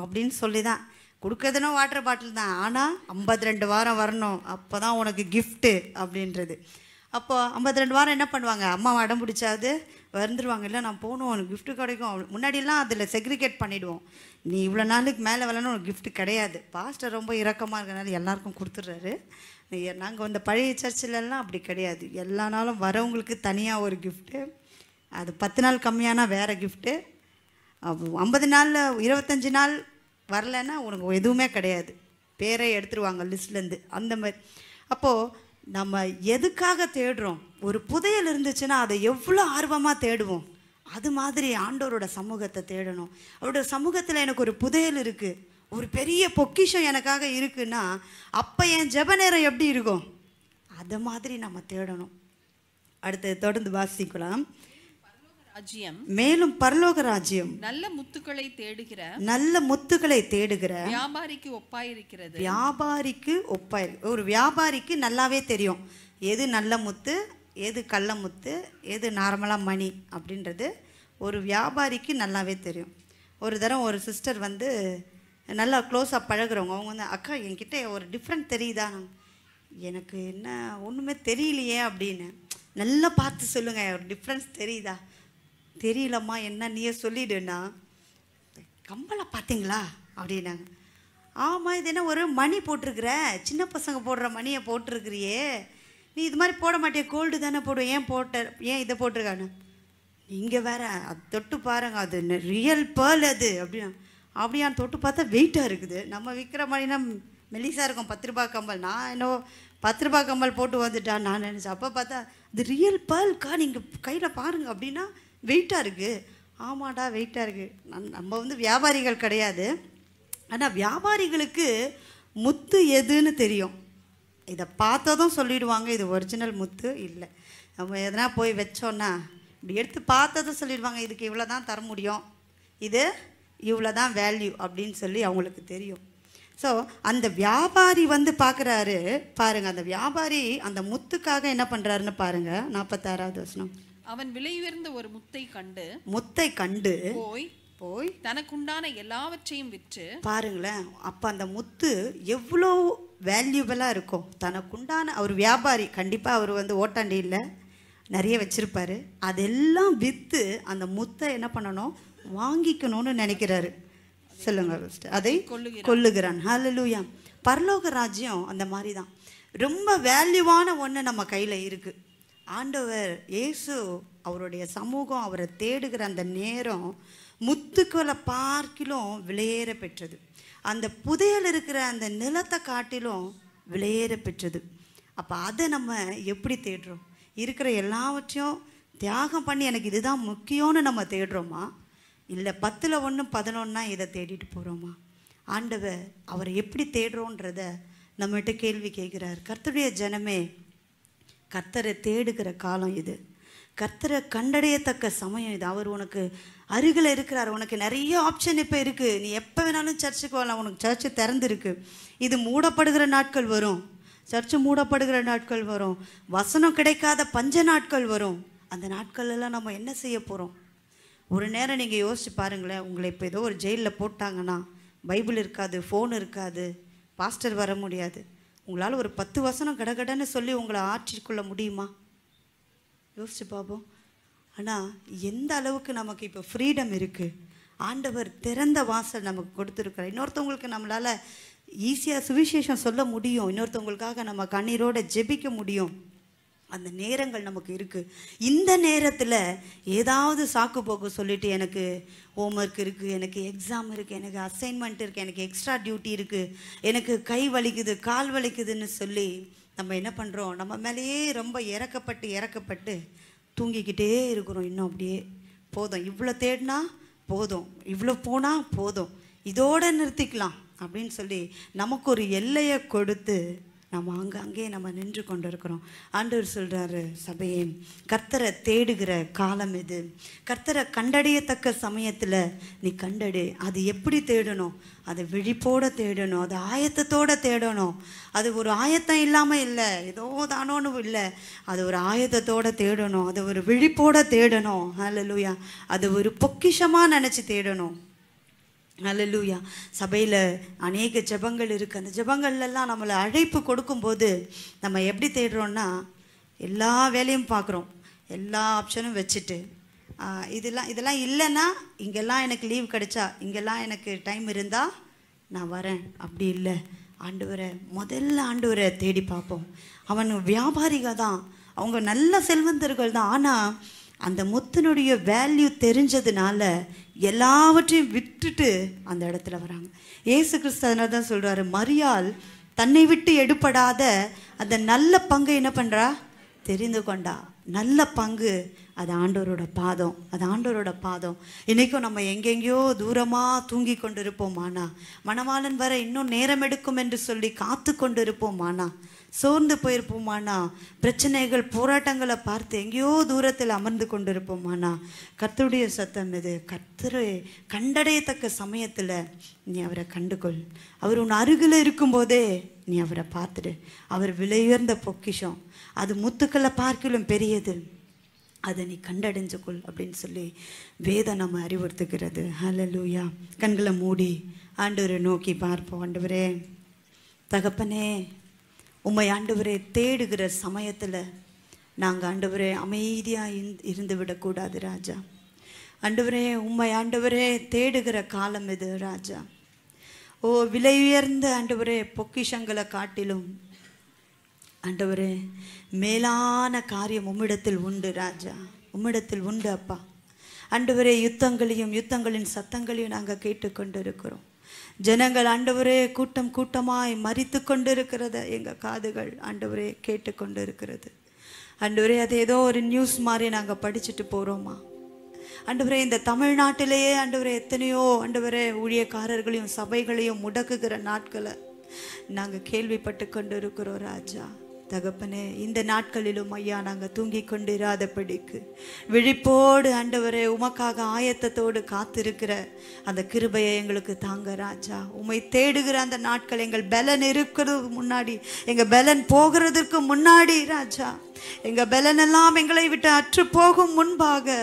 S1: அப்படின்னு சொல்லி தான் கொடுக்குறதுனா வாட்டர் பாட்டில் தான் ஆனால் ஐம்பத்தி ரெண்டு வாரம் வரணும் அப்போ தான் உனக்கு கிஃப்ட்டு அப்படின்றது அப்போது ஐம்பத்தி ரெண்டு வாரம் என்ன பண்ணுவாங்க அம்மா அடம் பிடிச்சாது வந்துருவாங்க இல்லை நான் போகணும் உனக்கு கிஃப்ட்டு கிடைக்கும் முன்னாடியெல்லாம் அதில் செக்ரிகேட் பண்ணிவிடுவோம் நீ இவ்வளோ நாளுக்கு மேலே வரலன்னு உனக்கு கிஃப்ட்டு கிடையாது பாஸ்டர் ரொம்ப இறக்கமாக இருக்கிறனால எல்லாருக்கும் கொடுத்துட்றாரு நாங்கள் வந்த பழைய சர்ச்சிலலாம் அப்படி கிடையாது எல்லா நாளும் வரவங்களுக்கு தனியாக ஒரு கிஃப்ட்டு அது பத்து நாள் கம்மியானா வேறு கிஃப்ட்டு ஐம்பது நாளில் இருபத்தஞ்சி நாள் வரலைன்னா உனக்கு எதுவுமே கிடையாது பேரை எடுத்துருவாங்க லிஸ்ட்லேருந்து அந்த மாதிரி அப்போது நம்ம எதுக்காக தேடுறோம் ஒரு புதையல் இருந்துச்சுன்னா அதை எவ்வளோ ஆர்வமாக தேடுவோம் அது மாதிரி ஆண்டோரோட சமூகத்தை தேடணும் அவரோட சமூகத்தில் எனக்கு ஒரு புதையல் இருக்குது ஒரு பெரிய பொக்கிஷம் எனக்காக இருக்குன்னா அப்போ என் ஜப நேரம் எப்படி இருக்கும் அதை மாதிரி நம்ம தேடணும் அடுத்து தொடர்ந்து வாசிக்கலாம் மேலும் பரலோக ராஜ்யம்
S2: நல்ல முத்துக்களை தேடுகிற நல்ல
S1: முத்துக்களை தேடுகிற
S2: வியாபாரிக்கு ஒப்பாயிருக்கிறது
S1: வியாபாரிக்கு ஒப்பாயிரு ஒரு வியாபாரிக்கு நல்லாவே தெரியும் எது நல்ல முத்து எது கள்ளமுத்து எது நார்மலாக மணி அப்படின்றது ஒரு வியாபாரிக்கு நல்லாவே தெரியும் ஒரு தரம் ஒரு சிஸ்டர் வந்து நல்லா க்ளோஸாக பழகிறவங்க அவங்க வந்து அக்கா என்கிட்ட ஒரு டிஃப்ரெண்ட் தெரியுதா எனக்கு என்ன ஒன்றுமே தெரியலையே அப்படின்னு நல்லா பார்த்து சொல்லுங்கள் ஒரு டிஃப்ரென்ஸ் தெரியுதா தெரியலம்மா என்ன நீயே சொல்லிடுனா கம்பளை பார்த்தீங்களா அப்படின்னாங்க ஆமாம் இது என்ன ஒரு மணி போட்டிருக்கிற சின்ன பசங்க போடுற மணியை போட்டிருக்கிறியே நீ இது மாதிரி போட மாட்டேன் கோல்டு தானே போடுவோம் ஏன் போட்ட ஏன் இதை போட்டிருக்கானு நீங்கள் வேற அது தொட்டு பாருங்க அது ரியல் பேர்ல் அது அப்படின்னா அப்படியான் தொட்டு பார்த்தா வெயிட்டாக இருக்குது நம்ம விற்கிற மாதிரினா மெலிசாக இருக்கும் பத்து ரூபா கம்பல் நான் என்னோ பத்து ரூபா கம்பல் போட்டு வந்துட்டான் நான் நினச்சேன் அப்போ பார்த்தா இது ரியல் பேர்ல்க்கா நீங்கள் கையில் பாருங்க அப்படின்னா வெயிட்டாக இருக்குது ஆமாடா வெயிட்டாக இருக்குது நம்ம வந்து வியாபாரிகள் கிடையாது ஆனால் வியாபாரிகளுக்கு முத்து எதுன்னு தெரியும் இதை பார்த்ததும் சொல்லிடுவாங்க இது ஒரிஜினல் முத்து இல்லை நம்ம எதனா போய் வச்சோன்னா இப்படி எடுத்து பார்த்ததும் சொல்லிடுவாங்க இதுக்கு இவ்வளோ தான் தர முடியும் இது இவ்வளோ தான் வேல்யூ அப்படின்னு சொல்லி அவங்களுக்கு தெரியும் ஸோ அந்த வியாபாரி வந்து பார்க்குறாரு பாருங்கள் அந்த வியாபாரி அந்த முத்துக்காக என்ன பண்ணுறாருன்னு பாருங்கள் நாற்பத்தாறாவது வருஷம்
S2: அவன் விலை உயர்ந்த ஒரு முத்தை கண்டு
S1: முத்தை கண்டு
S2: போய் போய் தனக்குண்டான எல்லாவற்றையும் விற்று பாருங்களேன்
S1: அப்போ அந்த முத்து எவ்வளோ வேல்யூபிளா இருக்கும் தனக்குண்டான அவர் வியாபாரி கண்டிப்பாக அவர் வந்து ஓட்டாண்டி இல்லை நிறைய வச்சுருப்பாரு அதெல்லாம் விற்று அந்த முத்தை என்ன பண்ணணும் வாங்கிக்கணும்னு நினைக்கிறாரு சொல்லுங்க அதை கொள்ளுகிறான் ஹலலூயா பரலோக ராஜ்யம் அந்த மாதிரி தான் ரொம்ப வேல்யூவான ஒன்று நம்ம கையில் இருக்குது ஆண்டவர் இயேசு அவருடைய சமூகம் அவரை தேடுகிற அந்த நேரம் முத்துக்களை பார்க்கிலும் விலையேற பெற்றது அந்த புதையல் இருக்கிற அந்த நிலத்தை காட்டிலும் விலையேற பெற்றது அப்போ அதை நம்ம எப்படி தேடுறோம் இருக்கிற எல்லாவற்றையும் தியாகம் பண்ணி எனக்கு இதுதான் முக்கியம்னு நம்ம தேடுறோமா இல்லை பத்தில் ஒன்று பதினொன்னா இதை தேடிட்டு போகிறோமா ஆண்டவர் அவரை எப்படி தேடுறோன்றத நம்மகிட்ட கேள்வி கேட்குறார் கர்த்தருடைய ஜனமே கர்த்தரை தேடுகிற காலம் இது கத்தரை கண்டடையத்தக்க சமயம் இது அவர் உனக்கு அருகில் இருக்கிறார் உனக்கு நிறைய ஆப்ஷன் இப்போ இருக்குது நீ எப்போ வேணாலும் சர்ச்சுக்கு வரலாம் உனக்கு சர்ச்சு திறந்துருக்கு இது மூடப்படுகிற நாட்கள் வரும் சர்ச்சு மூடப்படுகிற நாட்கள் வரும் வசனம் கிடைக்காத பஞ்ச நாட்கள் வரும் அந்த நாட்களெல்லாம் நம்ம என்ன செய்ய போகிறோம் ஒரு நேரம் நீங்கள் யோசிச்சு பாருங்களேன் உங்களை இப்போ ஏதோ ஒரு ஜெயிலில் போட்டாங்கன்னா பைபிள் இருக்காது ஃபோன் இருக்காது பாஸ்டர் வர முடியாது உங்களால் ஒரு பத்து வசனம் கடகடன்னு சொல்லி உங்களை ஆற்றிக்கொள்ள முடியுமா யோசிச்சு பார்ப்போம் ஆனால் எந்த அளவுக்கு நமக்கு இப்போ ஃப்ரீடம் இருக்குது ஆண்டவர் திறந்த வாசல் நமக்கு கொடுத்துருக்குறார் இன்னொருத்தவங்களுக்கு நம்மளால் ஈஸியாக சுவிசேஷம் சொல்ல முடியும் இன்னொருத்தவங்களுக்காக நம்ம கண்ணீரோடு ஜெபிக்க முடியும் அந்த நேரங்கள் நமக்கு இருக்குது இந்த நேரத்தில் ஏதாவது சாக்கு போக்கு சொல்லிவிட்டு எனக்கு ஹோம் ஒர்க் இருக்குது எனக்கு எக்ஸாம் இருக்குது எனக்கு அசைன்மெண்ட் இருக்குது எனக்கு எக்ஸ்ட்ரா டியூட்டி இருக்குது எனக்கு கை வலிக்குது கால் வலிக்குதுன்னு சொல்லி நம்ம என்ன பண்ணுறோம் நம்ம மேலேயே ரொம்ப இறக்கப்பட்டு இறக்கப்பட்டு தூங்கிக்கிட்டே இருக்கிறோம் இன்னும் அப்படியே போதும் இவ்வளோ தேடினா போதும் இவ்வளோ போனால் போதும் இதோடு நிறுத்திக்கலாம் அப்படின்னு சொல்லி நமக்கு ஒரு எல்லையை கொடுத்து நம்ம அங்கங்கே நம்ம நின்று கொண்டிருக்கிறோம் ஆண்டவர் சொல்கிறாரு சபையே கர்த்தரை தேடுகிற காலம் இது கர்த்தரை கண்டடையத்தக்க சமயத்தில் நீ கண்டடு அது எப்படி தேடணும் அதை விழிப்போடு தேடணும் அது ஆயத்தத்தோடு தேடணும் அது ஒரு ஆயத்தம் இல்லாமல் இல்லை ஏதோ தானோன்னு இல்லை அது ஒரு ஆயத்தத்தோடு தேடணும் அது ஒரு விழிப்போடு தேடணும் ஹலோ அது ஒரு பொக்கிஷமாக நினச்சி தேடணும் அல்லூயா சபையில் அநேக ஜபங்கள் இருக்குது அந்த ஜபங்கள்லாம் நம்மளை அழைப்பு கொடுக்கும்போது நம்ம எப்படி தேடுறோன்னா எல்லா வேலையும் பார்க்குறோம் எல்லா ஆப்ஷனும் வச்சுட்டு இதெல்லாம் இதெல்லாம் இல்லைன்னா இங்கெல்லாம் எனக்கு லீவ் கிடைச்சா இங்கெல்லாம் எனக்கு டைம் இருந்தால் நான் வரேன் அப்படி இல்லை வர முதல்ல வர தேடி பார்ப்போம் அவன் வியாபாரிகள் தான் அவங்க நல்ல செல்வந்தர்கள் தான் ஆனால் அந்த முத்தினுடைய வேல்யூ தெரிஞ்சதுனால எல்லாவற்றையும் விட்டுட்டு அந்த இடத்துல வராங்க ஏசு கிறிஸ்து அதனால தான் சொல்கிறாரு மரியால் தன்னை விட்டு எடுப்படாத அந்த நல்ல பங்கு என்ன பண்ணுறா தெரிந்து கொண்டா நல்ல பங்கு அது ஆண்டோரோட பாதம் அது ஆண்டோரோட பாதம் இன்றைக்கும் நம்ம எங்கெங்கேயோ தூரமாக தூங்கி கொண்டிருப்போம் ஆனா மணவாளன் வர இன்னும் நேரம் எடுக்கும் என்று சொல்லி காத்து கொண்டிருப்போம் ஆனா சோர்ந்து போயிருப்போமானா பிரச்சனைகள் போராட்டங்களை பார்த்து எங்கேயோ தூரத்தில் அமர்ந்து கொண்டிருப்போமானா கர்த்தருடைய சத்தம் இது கர்த்தரை கண்டடையத்தக்க சமயத்தில் நீ அவரை கண்டுகொள் அவர் உன் அருகில் இருக்கும்போதே நீ அவரை பார்த்துடு அவர் விலையுயர்ந்த பொக்கிஷம் அது முத்துக்களை பார்க்கலும் பெரியது அதை நீ கண்டடைஞ்சுக்கொள் அப்படின்னு சொல்லி வேதம் நம்ம அறிவுறுத்துகிறது ஹலலூயா கண்களை மூடி ஆண்டவரை நோக்கி பார்ப்போம் ஆண்டவரே தகப்பனே உம்மை ஆண்டவரை தேடுகிற சமயத்தில் நாங்கள் ஆண்டவரே அமைதியாக இருந்து விடக்கூடாது ராஜா ஆண்டவரே உம்மை ஆண்டவரே தேடுகிற காலம் இது ராஜா ஓ விலை உயர்ந்த ஆண்டவரே பொக்கிஷங்களை காட்டிலும் ஆண்டவரே மேலான காரியம் உம்மிடத்தில் உண்டு ராஜா உம்மிடத்தில் உண்டு அப்பா ஆண்டவரே யுத்தங்களையும் யுத்தங்களின் சத்தங்களையும் நாங்கள் கேட்டுக்கொண்டு இருக்கிறோம் ஜனங்கள் ஆண்டவரே கூட்டம் கூட்டமாய் மறித்து கொண்டிருக்கிறத எங்கள் காதுகள் ஆண்டவரே கேட்டு இருக்கிறது ஆண்டவரே அது ஏதோ ஒரு நியூஸ் மாதிரி நாங்கள் படிச்சுட்டு போகிறோமா ஆண்டவரே இந்த தமிழ்நாட்டிலேயே ஆண்டவரே எத்தனையோ ஆண்டவரே ஊழியக்காரர்களையும் சபைகளையும் முடக்குகிற நாட்களை நாங்கள் கேள்விப்பட்டு கொண்டு இருக்கிறோம் ராஜா தகப்பனே இந்த நாட்களிலும் ஐயா நாங்கள் தூங்கி கொண்டிராதபடிக்கு
S3: விழிப்போடு
S1: ஆண்டவரே உமக்காக ஆயத்தத்தோடு காத்திருக்கிற அந்த கிருபையை எங்களுக்கு தாங்க ராஜா உமை தேடுகிற அந்த நாட்கள் எங்கள் பலன் இருக்கிறது முன்னாடி எங்கள் பலன் போகிறதுக்கு முன்னாடி ராஜா எங்கள் பலன் எல்லாம் எங்களை விட்டு அற்று போகும் முன்பாக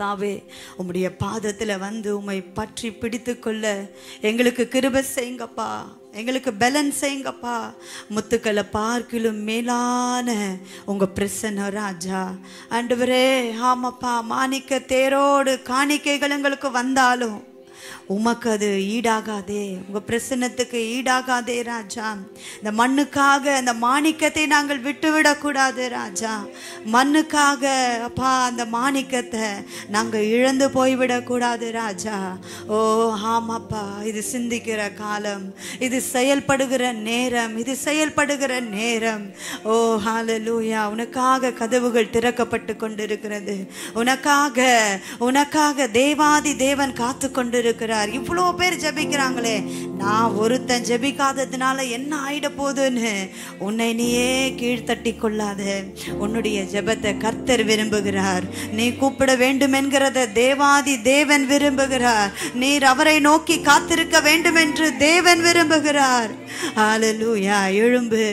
S1: தாவே உம்முடைய பாதத்தில் வந்து உம்மை பற்றி பிடித்து கொள்ள எங்களுக்கு கிருப செய்யுங்கப்பா எங்களுக்கு பேலன்ஸ் எங்கப்பா முத்துக்களை பார்க்கிலும் மேலான உங்கள் பிரசன்ன ராஜா ஆண்டவரே ஆமாப்பா மாணிக்க தேரோடு காணிக்கைகள் எங்களுக்கு வந்தாலும் உமக்கு அது ஈடாகாதே உங்கள் பிரசன்னத்துக்கு ஈடாகாதே ராஜா இந்த மண்ணுக்காக அந்த மாணிக்கத்தை நாங்கள் விட்டுவிடக்கூடாது ராஜா மண்ணுக்காக அப்பா அந்த மாணிக்கத்தை நாங்கள் இழந்து போய்விடக்கூடாது ராஜா ஓ ஆமாப்பா இது சிந்திக்கிற காலம் இது செயல்படுகிற நேரம் இது செயல்படுகிற நேரம் ஓ ஹாலலூயா உனக்காக கதவுகள் திறக்கப்பட்டு கொண்டிருக்கிறது உனக்காக உனக்காக தேவாதி தேவன் காத்து கொண்டிருக்க இருக்கிறார் இவ்வளோ பேர் ஜபிக்கிறாங்களே நான் ஒருத்தன் ஜபிக்காததுனால என்ன ஆயிட போகுதுன்னு உன்னை நீயே கீழ்த்தட்டி கொள்ளாத உன்னுடைய ஜபத்தை கர்த்தர் விரும்புகிறார் நீ கூப்பிட வேண்டும் என்கிறத தேவாதி தேவன் விரும்புகிறார் நீர் அவரை நோக்கி காத்திருக்க வேண்டும் என்று தேவன் விரும்புகிறார் ஆலலூயா எழும்பு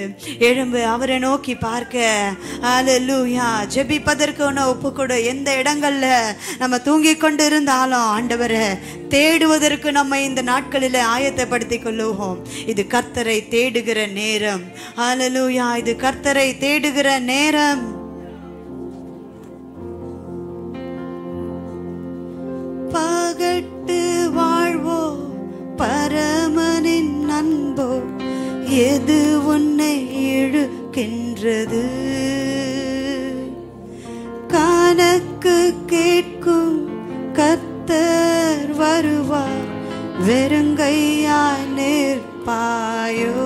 S1: எழும்பு அவரை நோக்கி பார்க்க ஆலலூயா ஜெபிப்பதற்கு ஒன்று ஒப்புக்கொடு எந்த இடங்கள்ல நம்ம தூங்கி கொண்டு இருந்தாலும் ஆண்டவரை தே தேடுவதற்கு நம்ம இந்த நாட்களில் ஆயத்தப்படுத்தி கொள்ளுவோம் இது கர்த்தரை தேடுகிற நேரம் அலலூயா இது கர்த்தரை தேடுகிற நேரம்
S3: பகட்டு வாழ்வோ பரமனின் நண்போ எது உன்னை இழுக்கின்றது வெறுங்கையாய் நிற்பாயோ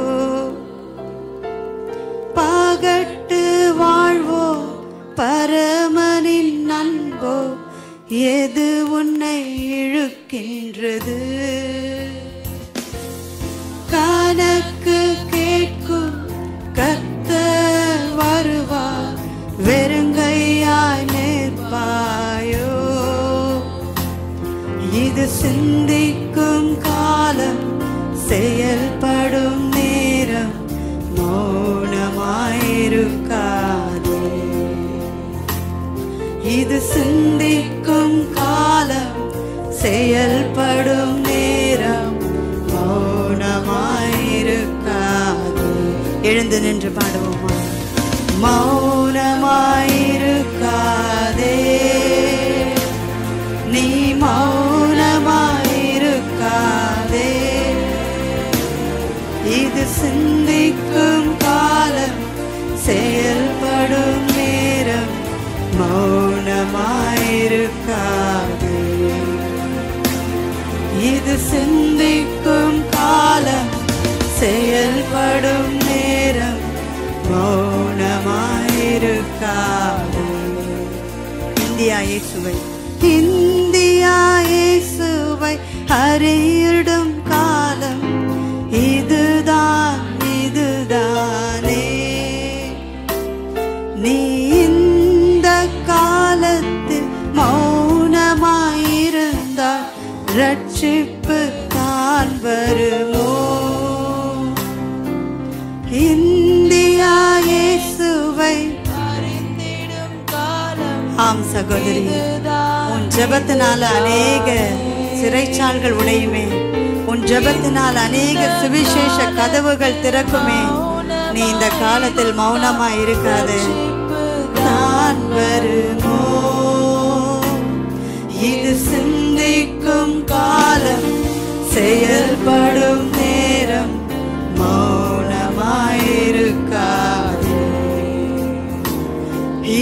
S3: பாகட்டு வாழ்வோ பரமனின் நண்போ எது உன்னை இழுக்கின்றது கானக்கு கேட்கும் கத்த வருவா வெறுங்கையாய் நிற்பாயோ இது சிந்திக்க காலம் செயல்படும் நேரம் மௌனமாயிருக்காது இது சிந்திக்கும் காலம் செயல்படும் நேரம் மௌனமாயிருக்காது எழுந்து நின்று பாடுவோமா மௌனமாய் இயேசுவை இந்தியா இயேசுவை அறையிடும் காலம் இதுதான் இதுதானே நீ இந்த காலத்தில் மௌனமாயிருந்தால் ரட்சிப்பு தான் வருமா ஆம் சகோதரி
S1: உன் ஜபத்தினால அநேக சிறைச்சால்கள் உடையுமே உன்
S3: ஜபத்தினால் அநேக சுவிசேஷ கதவுகள் திறக்குமே நீ இந்த காலத்தில் மௌனமா இருக்காது தான் வருமோ இது சிந்திக்கும் காலம் செயல்படும் நேரம் மௌனமாயிருக்கா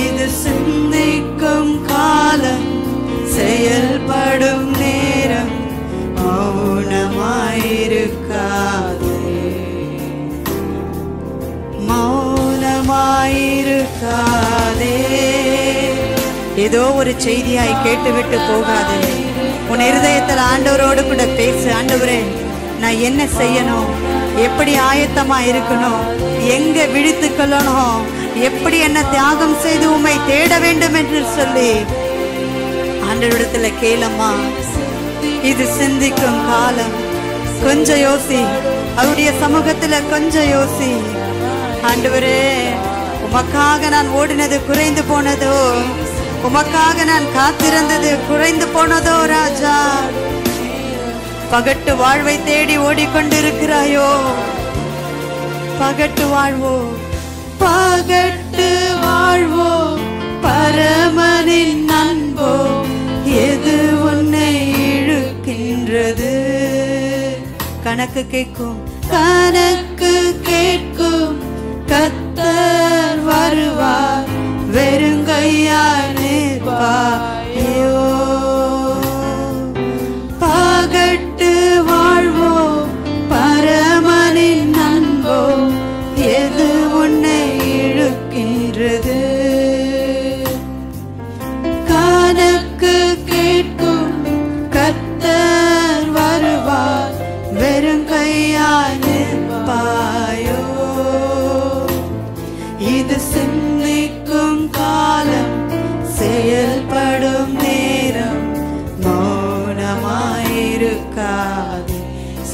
S3: இது சிந்திக்கும் காலம் செயல்படும் நேரம் மௌனமாயிருக்காதே மௌனமாயிருக்காதே ஏதோ ஒரு செய்தியாய் கேட்டுவிட்டு போகாதே உன் இருதயத்தில் ஆண்டவரோடு கூட பேசு ஆண்டவரே
S1: நான் என்ன செய்யணும் எப்படி ஆயத்தமா இருக்கணும் எங்க விழித்துக்கொள்ளணும் எப்படி என்ன தியாகம் செய்து உம்மை தேட வேண்டும் என்று சொல்லி
S3: ஆண்டவரிடத்துல கேளம்மா இது சிந்திக்கும் காலம் கொஞ்சம் யோசி அவருடைய சமூகத்துல கொஞ்சம் யோசி ஆண்டவரே உமக்காக நான் ஓடினது குறைந்து போனதோ உமக்காக நான் காத்திருந்தது குறைந்து போனதோ ராஜா பகட்டு வாழ்வை தேடி ஓடிக்கொண்டிருக்கிறாயோ பகட்டு வாழ்வோ பகட்டு வாழ்வோம் பரமனின் நண்போம் எது உன்னை இழுக்கின்றது கணக்கு கேட்கும் கணக்கு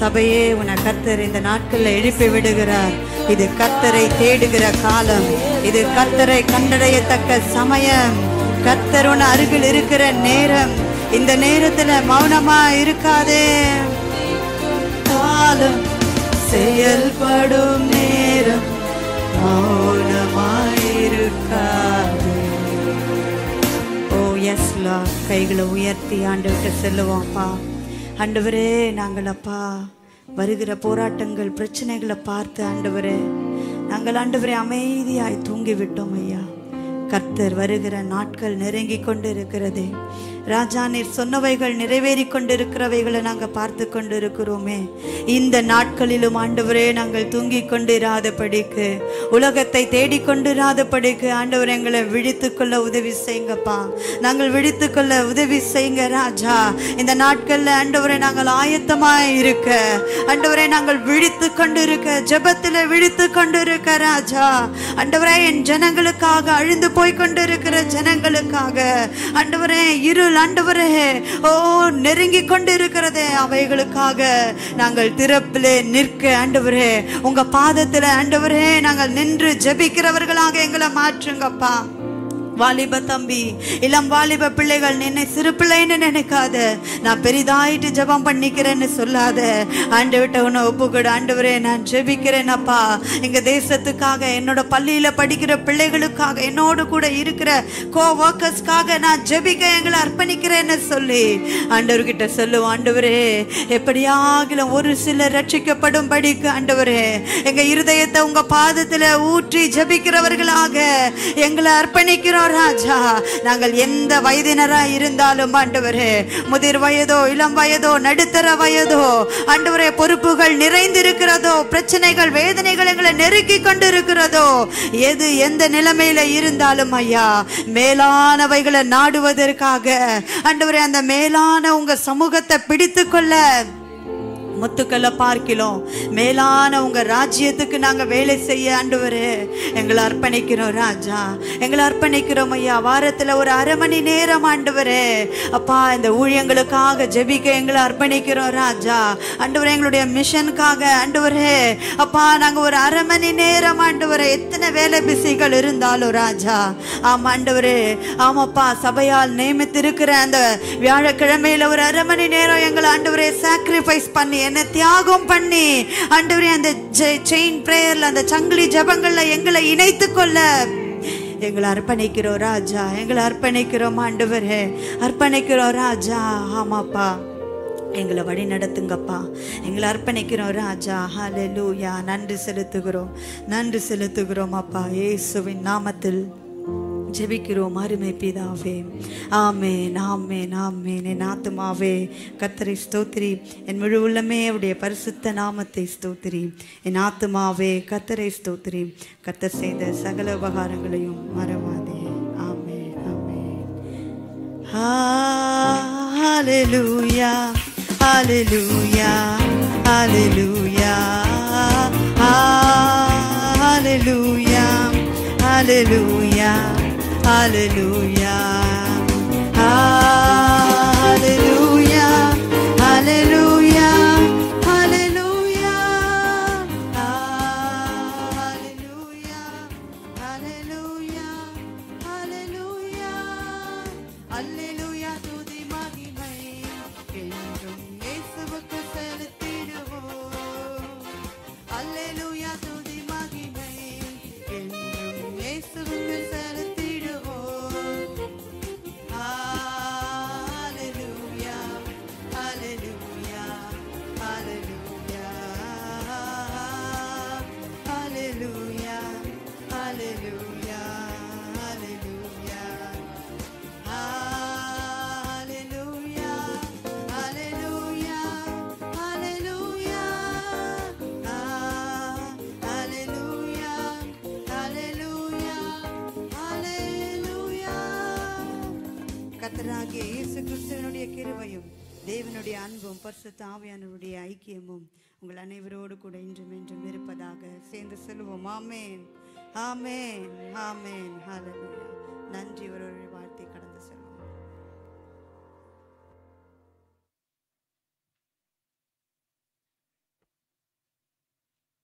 S3: சபையே உன கர்த்தர் இந்த நாட்கள்ல எழுப்பி விடுகிறார் இது கத்தரை தேடுகிற காலம்
S1: இது கத்தரை கண்டடையத்தக்க சமயம் கத்தர் உன் அருகில் இருக்கிற
S3: நேரம் இந்த நேரத்துல மௌனமா இருக்காதே காலம் செயல்படும் நேரம் மௌனமாயிருக்காது ஓ எஸ்
S1: கைகளை உயர்த்தி ஆண்டு விட்டு செல்லுவோம்ப்பா ஆண்டவரே நாங்கள் அப்பா வருகிற போராட்டங்கள் பிரச்சனைகளை பார்த்து ஆண்டவரே நாங்கள் ஆண்டவரே அமைதியாய் தூங்கிவிட்டோம் ஐயா கர்த்தர் வருகிற நாட்கள் நெருங்கி கொண்டு இருக்கிறதே ராஜா நீர் சொன்னவைகள் நிறைவேறி கொண்டிருக்கிறவைகளை நாங்கள் பார்த்து கொண்டு இருக்கிறோமே இந்த நாட்களிலும் ஆண்டவரே நாங்கள் தூங்கி கொண்டிராத படிக்கு உலகத்தை தேடிக்கொண்டிராத படிக்கு ஆண்டவர் எங்களை விழித்து கொள்ள உதவி செய்யுங்கப்பா நாங்கள் விழித்து கொள்ள
S3: உதவி செய்யுங்க ராஜா இந்த நாட்களில் ஆண்டவரை நாங்கள் ஆயத்தமாக இருக்க ஆண்டவரை நாங்கள் விழித்து கொண்டு இருக்க ஜபத்தில் விழித்து கொண்டு இருக்க ராஜா ஆண்டவரே என் ஜனங்களுக்காக அழிந்து போய் கொண்டிருக்கிற ஜனங்களுக்காக ஆண்டவரே இரு நாங்கள் ஆண்டவரே ஓ நெருங்கி கொண்டு அவைகளுக்காக நாங்கள் திறப்பிலே நிற்க ஆண்டவரே உங்க பாதத்தில் ஆண்டவரே நாங்கள் நின்று ஜபிக்கிறவர்களாக
S1: எங்களை மாற்றுங்கப்பா வாலிப தம்பி இளம் வாலிப பிள்ளைகள் என்னை சிறு பிள்ளைன்னு நினைக்காத நான் பெரிதாயிட்டு ஜபம் பண்ணிக்கிறேன்னு சொல்லாத ஆண்டு விட்ட உன ஒப்புக்கூட ஆண்டவரே நான் ஜெபிக்கிறேன் அப்பா எங்க தேசத்துக்காக என்னோட பள்ளியில
S3: படிக்கிற பிள்ளைகளுக்காக என்னோடு கூட இருக்கிற கோ ஒர்க்கர்ஸ்க்காக நான் ஜெபிக்க எங்களை அர்ப்பணிக்கிறேன்னு சொல்லி ஆண்டவர்கிட்ட சொல்லுவோம் ஆண்டவரே எப்படியாகிலும் ஒரு சிலர் ரட்சிக்கப்படும் படிக்கு ஆண்டவரே எங்க இருதயத்தை உங்க பாதத்துல ஊற்றி ஜபிக்கிறவர்களாக எங்களை அர்ப்பணிக்கிறோம் இருக்கிறார் ராஜா நாங்கள் எந்த வயதினராக
S1: இருந்தாலும் ஆண்டவரே முதிர் வயதோ இளம் வயதோ நடுத்தர வயதோ ஆண்டவரே பொறுப்புகள் நிறைந்திருக்கிறதோ பிரச்சனைகள் வேதனைகள் எங்களை நெருக்கி கொண்டு இருக்கிறதோ எது எந்த நிலைமையில இருந்தாலும் ஐயா மேலானவைகளை நாடுவதற்காக ஆண்டவரே அந்த மேலான உங்க சமூகத்தை பிடித்துக்கொள்ள முத்துக்களை பார்க்கிறோம் மேலான உங்க ராஜ்யத்துக்கு நாங்க வேலை செய்ய ஆண்டு எங்களை அர்ப்பணிக்கிறோம் ராஜா எங்களை அர்ப்பணிக்கிறோம் ஐயா வாரத்துல ஒரு அரை மணி நேரம் ஆண்டவரு அப்பா இந்த ஊழியங்களுக்காக ஜெபிக்க எங்களை அர்ப்பணிக்கிறோம் ராஜா ஆண்டவர் எங்களுடைய மிஷனுக்காக ஆண்டவரே அப்பா நாங்க ஒரு அரை மணி நேரம் ஆண்டவரே எத்தனை வேலை பிசிகள் இருந்தாலும் ராஜா ஆமா ஆண்டவரே ஆமாப்பா சபையால் நியமித்திருக்கிற அந்த வியாழக்கிழமையில ஒரு அரை மணி நேரம் எங்களை ஆண்டவரே சாக்ரிஃபைஸ் பண்ணி என்னை தியாகம் பண்ணி ஆண்டவரே அந்த செயின் பிரேயர்ல அந்த சங்கிலி ஜபங்கள்ல எங்களை இணைத்து கொள்ள எங்களை அர்ப்பணிக்கிறோம் ராஜா எங்களை அர்ப்பணிக்கிறோம் ஆண்டவரே அர்ப்பணிக்கிறோம் ராஜா ஆமாப்பா எங்களை வழி நடத்துங்கப்பா எங்களை அர்ப்பணிக்கிறோம் ராஜா லூயா நன்றி செலுத்துகிறோம் நன்றி செலுத்துகிறோம் அப்பா ஏசுவின் நாமத்தில் ஜெபிக்கிறோம் அருமை பிதாவே ஆமே நாமே நாமே என் ஆத்துமாவே கத்தரை ஸ்தோத்திரி என் முழு உள்ளமே அவருடைய பரிசுத்த நாமத்தை ஸ்தோத்திரி என் ஆத்துமாவே கத்தரை ஸ்தோத்திரி கத்த செய்த சகல உபகாரங்களையும் மறவாதே ஆமே ஆமே
S3: ஹalleluya hallelujah hallelujah Hallelujah, hallelujah. Hallelujah. Hallelujah.
S1: தேவனுடைய அன்பும் பரிசு ஆவியானவருடைய ஐக்கியமும் உங்கள் அனைவரோடு கூட இன்றும் என்றும் இருப்பதாக சேர்ந்து செல்வோம் ஆமேன் ஆமேன் ஆமேன் நன்றி ஒரு